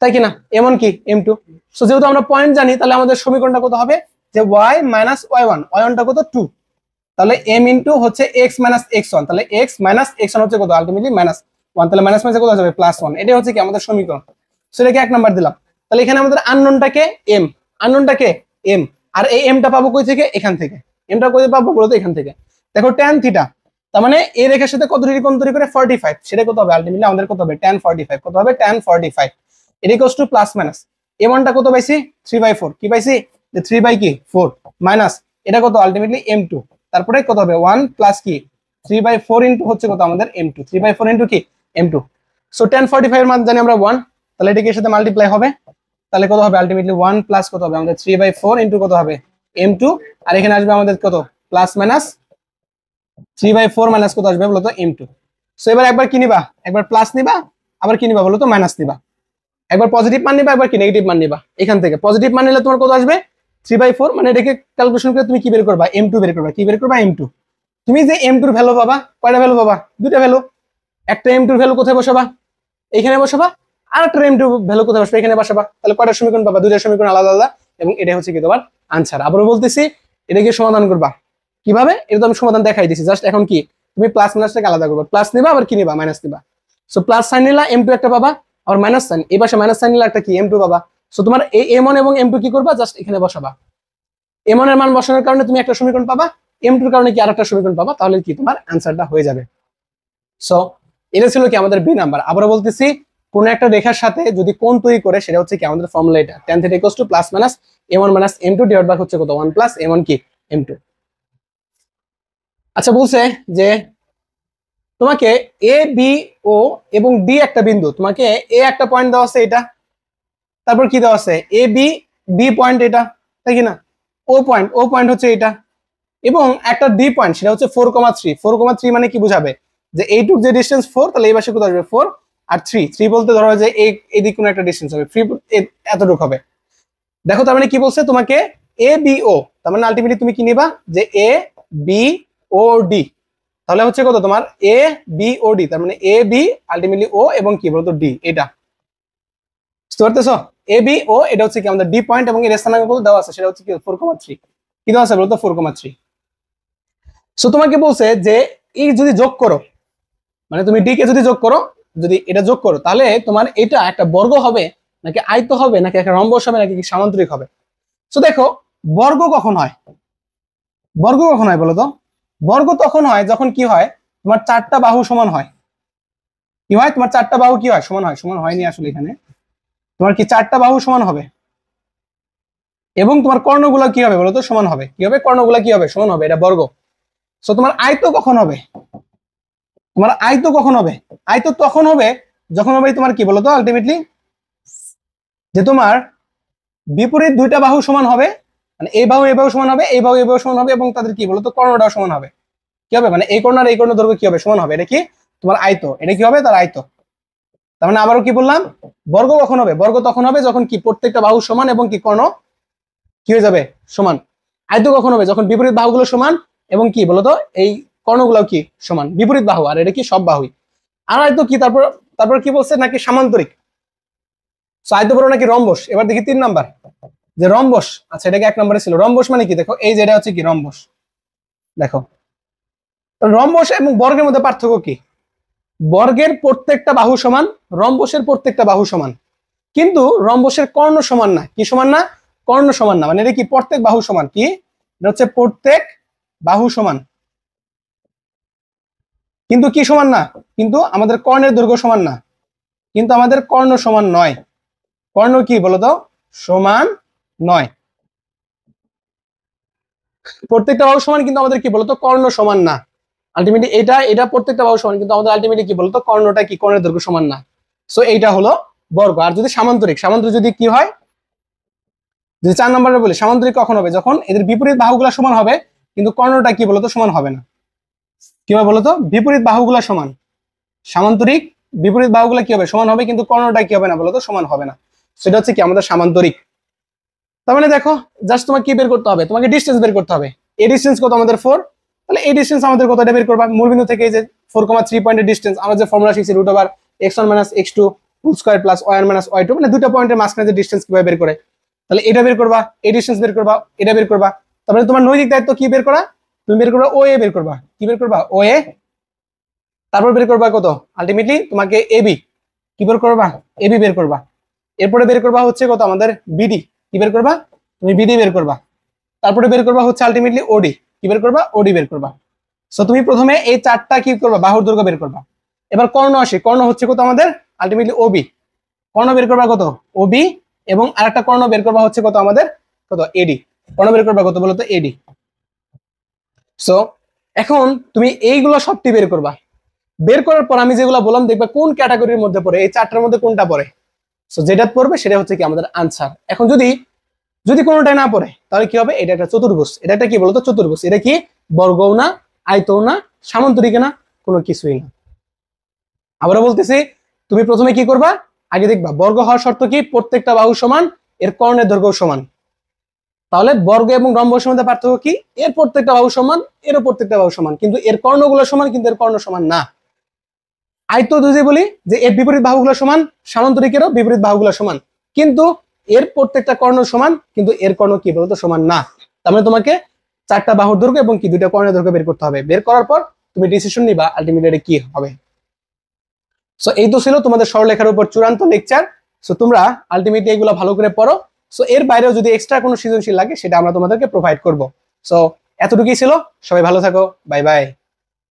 Speaker 1: তাই কি না m1 কি m2 সো যেহেতু আমরা পয়েন্ট জানি তাহলে আমাদের সমীকরণটা কত হবে যে y মাইনাস y1 ওয়ান কত 2 তাহলে m ইন্টু হচ্ছে x মাইনাস এক্স তাহলে x মাইনাস এক্স হচ্ছে কত আলটিমেটলি মাইনাস 1 তাহলে মাইনাস মাইনাস কত হবে প্লাস 1 এটাই হচ্ছে কি আমাদের সমীকরণ সো এটাকে এক নাম্বার দিলাম তাহলে এখানে আমাদের আননটাকে m আননটাকে এম আর এই এমটা পাবো কই থেকে এখান থেকে এমটা কই পাবো বলতো এখান থেকে দেখো ট্যান থিটা তার মানে এ রেখার সাথে কত ডিগ্রি কোণ তৈরি করে ফর্টি ফাইভ সেটা কত হবে আলটিমেটলি আমাদের কত হবে ট্যান ফর্টি ফাইভ কত হবে ট্যান ফর্টি ফাইভ এটি কোস টু প্লাস মাইনাস এম ওয়ানটা কত পাইছি থ্রি বাই ফোর কি পাইছি থ্রি বাই কি ফোর মাইনাস এটা কত আলটিমেটলি এম টু তারপরে কত হবে ওয়ান প্লাস কি থ্রি বাই ফোর ইন্টু হচ্ছে কত আমাদের M two three by four into কি M two so tan forty five এর মান জানি আমরা ওয়ান তাহলে এটাকে এর সাথে মাল্টিপ্লাই হবে তাহলে কত হবে আলটিমেটলি ওয়ান প্লাস কত হবে আমাদের থ্রি বাই ফোর ইন্টু কত হবে এম টু আর এখানে আসবে আমাদের কত plus minus three by four minus কত আসবে বলতো এম টু সো এবার একবার কি নিবা একবার প্লাস নিবা আবার কি নিবা বলতো মাইনাস নিবা একবার পজিটিভ মান নিবা একবার কি নেগেটিভ মান নিবা এখান থেকে পজিটিভ মান নিলে তোমার কত আসবে থ্রি বাই ফোর মানে এটাকে ক্যালকুলেশন করে তুমি কি বের করবা এম টু বের করবা কি বের করবা এম টু তুমি যে এম টুর ভ্যালু পাবা কয়টা ভ্যালু পাবা দুটা ভ্যালু একটা এম টুর ভ্যালু কোথায় বসাবা এখানে বসাবা আরেকটা এম টু ভ্যালু কোথায় বসবে এখানে বসাবা তাহলে কয়টা সমীকরণ পাবা দুইটা সমীকরণ আলাদা আলাদা এবং এটা হচ্ছে কি তোমার আনসার আবারও বলতেছি এটাকে সমাধান করবা কিভাবে এটা তো আমি সমাধান দেখাই দিছি জাস্ট এখন কি তুমি প্লাস মাইনাসটাকে আলাদা করবা প্লাস নিবা আবার কি নিবা মাইনাস নিবা সো প্লাস সাইন নিলা এম টু একটা পাবা আবার মাইনাস সাইন এই পাশে মাইনাস সাইন নিলা একটা কি এম টু পাবা সো তোমার এই এম ওয়ান এবং এম টু কি করবা জাস্ট এখানে বসাবা এম ওয়ান এর মান বসানোর কারণে তুমি একটা সমীকরণ পাবা এম টুর কারণে কি আরেকটা সমীকরণ পাবা তাহলে কি তোমার আনসারটা হয়ে যাবে সো এটা ছিল কি আমাদের বি নাম্বার আবারও বলতেছি কোনো একটা রেখার সাথে যদি কোন তৈরি করে সেটা হচ্ছে কি আমাদের ফর্মুলা এটা tan theta equals to plus minus M one minus M two divide by হচ্ছে কত ওয়ান প্লাস এম কি এম টু আচ্ছা বলছে যে তোমাকে এ বি ও এবং ডি একটা বিন্দু তোমাকে এ একটা পয়েন্ট দেওয়া আছে এটা তারপর কি দেওয়া আছে এ বি বি পয়েন্ট এটা তাই কি না ও পয়েন্ট ও পয়েন্ট হচ্ছে এটা এবং একটা ডি পয়েন্ট সেটা হচ্ছে four comma three four comma three মানে কি বোঝাবে যে এইটুক যে ডিস্টেন্স ফোর তাহলে এই পাশে কোথাও আসবে ফোর আর থ্রি থ্রি বলতে ধরো যে এদিক কোনো একটা ডিস্টেন্স হবে থ্রি এতটুকু হবে দেখো তার মানে কি বলছে তোমাকে এ বি ও তার মানে আলটিমেটলি তুমি কি নিবা যে এ বি ও ডি তাহলে হচ্ছে কত তোমার এ বি ও ডি তার মানে এ বি আলটিমেটলি ও এবং কি বলতো ডি এটা বুঝতে পারতেছো এ বি ও এটা হচ্ছে কি আমাদের ডি পয়েন্ট এবং এর স্থানাঙ্ক দেওয়া আছে সেটা হচ্ছে কি ফোর কমা থ্রি কি দেওয়া আছে বলতো ফোর কমা থ্রি সো তোমাকে বলছে যে ই e যদি যোগ করো মানে তুমি ডি কে যদি যোগ করো যদি এটা যোগ করো তাহলে তোমার এটা একটা বর্গ হবে নাকি আয়ত হবে নাকি একটা রম্বস হবে নাকি সামান্তরিক হবে তো দেখো বর্গ কখন হয় বর্গ কখন হয় বলো তো বর্গ তখন হয় যখন কি হয় তোমার চারটা বাহু সমান হয় কি হয় তোমার চারটা বাহু কি হয় সমান হয় সমান হয়নি আসলে এখানে তোমার কি চারটা বাহু সমান হবে এবং তোমার কর্ণগুলো কি হবে বলো তো সমান হবে কি হবে কর্ণগুলো কি হবে সমান হবে এটা বর্গ সো তোমার আয়ত কখন হবে তোমার আয় তো কখন হবে আয় তো তখন হবে যখন হবে তোমার কি বলতো আলটিমেটলি যে তোমার বিপরীত দুইটা বাহু সমান হবে মানে এই বাহু এই বাহু সমান হবে এই বাহু এই বাহু সমান হবে এবং তাদের কি বলতো কর্ণটাও সমান হবে কি হবে মানে এই কর্ণ আর এই কর্ণ দৈর্ঘ্য কি হবে সমান হবে এটা কি তোমার আয়ত এটা কি হবে তার আয়ত তার মানে আবারও কি বললাম বর্গ কখন হবে বর্গ তখন হবে যখন কি প্রত্যেকটা বাহু সমান এবং কি কর্ণ কি হয়ে যাবে সমান আয়ত কখন হবে যখন বিপরীত বাহুগুলো সমান এবং কি বলতো এই কর্ণগুলাও কি সমান বিপরীত বাহু আর এটা কি সব বাহুই আর আয়ত কি তারপর তারপর কি বলছে নাকি সামান্তরিক আয়ত আয়তপর নাকি রম্বস এবার দেখি তিন নাম্বার যে রম্বস আচ্ছা এটাকে এক নম্বরে ছিল রম্বস মানে কি দেখো এই যেটা হচ্ছে কি রম্বস দেখো রম্বস এবং বর্গের মধ্যে পার্থক্য কি বর্গের প্রত্যেকটা বাহু সমান রম্বসের প্রত্যেকটা বাহু সমান কিন্তু রম্বসের কর্ণ সমান না কি সমান না কর্ণ সমান না মানে এটা কি প্রত্যেক বাহু সমান কি এটা হচ্ছে প্রত্যেক বাহু সমান কিন্তু কি সমান না কিন্তু আমাদের কর্ণের দৈর্ঘ্য সমান না কিন্তু আমাদের কর্ণ সমান নয় কর্ণ কি বলতো সমান নয় প্রত্যেকটা বাহু সমান কিন্তু আমাদের কি বলতো কর্ণ সমান না আলটিমেটলি এটা এটা প্রত্যেকটা বাহু সমান কিন্তু আমাদের আলটিমেটলি কি বলতো কর্ণটা কি কর্ণের দৈর্ঘ্য সমান না সো এইটা হলো বর্গ আর যদি সামান্তরিক সামান্তরিক যদি কি হয় যদি চার নম্বরে বলি সামান্তরিক কখন হবে যখন এদের বিপরীত বাহুগুলো সমান হবে কিন্তু কর্ণটা কি বলতো সমান হবে না কি হবে বলতো বিপরীত বাহুগুলো সমান সামান্তরিক বিপরীত বাহুগুলো কি হবে সমান হবে কিন্তু কর্ণটা কি হবে না বলতো সমান হবে না সেটা হচ্ছে কি আমাদের সামান্তরিক তার মানে দেখো জাস্ট তোমাকে কি বের করতে হবে তোমাকে ডিস্টেন্স বের করতে হবে এই ডিস্টেন্স কত আমাদের ফোর তাহলে এই ডিস্টেন্স আমাদের কতটা বের করবা মূলবিন্দু থেকে যে ফোর কমা থ্রি পয়েন্টের ডিস্টেন্স আমরা যে ফর্মুলা শিখছি root over X one minus x two root square plus one minus Y two মানে দুটো পয়েন্টের মাঝখানে যে ডিস্টেন্স কিভাবে বের করে তাহলে এটা বের করবা এই ডিস্টেন্স বের করবা এটা বের করবা তারপরে মানে তোমার নৈতিক দায়িত্ব কি বের করা তুমি বের করবা ও এ বের করবা কি বের করবা ও এ তারপর বের করবা কত আলটিমেটলি তোমাকে এ বি কি বের করবা এ বি বের করবা এরপরে বের করবা হচ্ছে কত আমাদের বিডি কি বের করবা তুমি বিডি বের করবা তারপরে বের করবা হচ্ছে আলটিমেটলি ওডি কি বের করবা ওডি বের করবা সো তুমি প্রথমে এই চারটা কি করবা বাহুর দুর্গ বের করবা এবার কর্ণ আসে কর্ণ হচ্ছে কত আমাদের আলটিমেটলি ওবি কর্ণ বের করবা কত ওবি এবং আরেকটা কর্ণ বের করবা হচ্ছে কত আমাদের কত এডি কর্ণ বের করবা কত বলতো এডি সো এখন তুমি এইগুলো সবটি বের করবা বের করার পর আমি যেগুলো বললাম দেখবা কোন ক্যাটাগরির মধ্যে পড়ে এই চারটার মধ্যে কোনটা পড়ে সো যেটা পড়বে সেটা হচ্ছে কি আমাদের আনসার এখন যদি যদি কোনোটাই না পড়ে তাহলে কি হবে এটা একটা চতুর্ভুজ এটা একটা কি বলতো চতুর্ভুজ এটা কি বর্গও না আয়তও না সামন্তরিকে না কোনো কিছুই না আবারও বলতেছি তুমি প্রথমে কি করবা আগে দেখবা বর্গ হওয়ার শর্ত কি প্রত্যেকটা বাহু সমান এর কর্ণের দৈর্ঘ্য সমান তাহলে বর্গ এবং রম্বর মধ্যে পার্থক্য কি এর প্রত্যেকটা বাহু সমান এর প্রত্যেকটা বাহু সমান কিন্তু এর কর্ণগুলো সমান কিন্তু এর কর্ণ সমান না আয়ত্ত যদি বলি যে এর বিপরীত বাহুগুলো সমান সামান্তরিকেরও বিপরীত বাহুগুলো সমান কিন্তু এর প্রত্যেকটা কর্ণ সমান কিন্তু এর কর্ণ কি বলতো সমান না তার মানে তোমাকে চারটা বাহুর দৈর্ঘ্য এবং কি দুইটা কর্ণের দৈর্ঘ্য বের করতে হবে বের করার পর তুমি ডিসিশন নিবা আলটিমেটলি কি হবে সো এই তো ছিল তোমাদের সরলেখার উপর চূড়ান্ত লেকচার সো তোমরা আলটিমেটলি এগুলো ভালো করে পড়ো সো এর বাইরেও যদি এক্সট্রা কোনো সৃজনশীল লাগে সেটা আমরা তোমাদেরকে প্রোভাইড করব সো এতটুকুই ছিল সবাই ভালো থাকো বাই বাই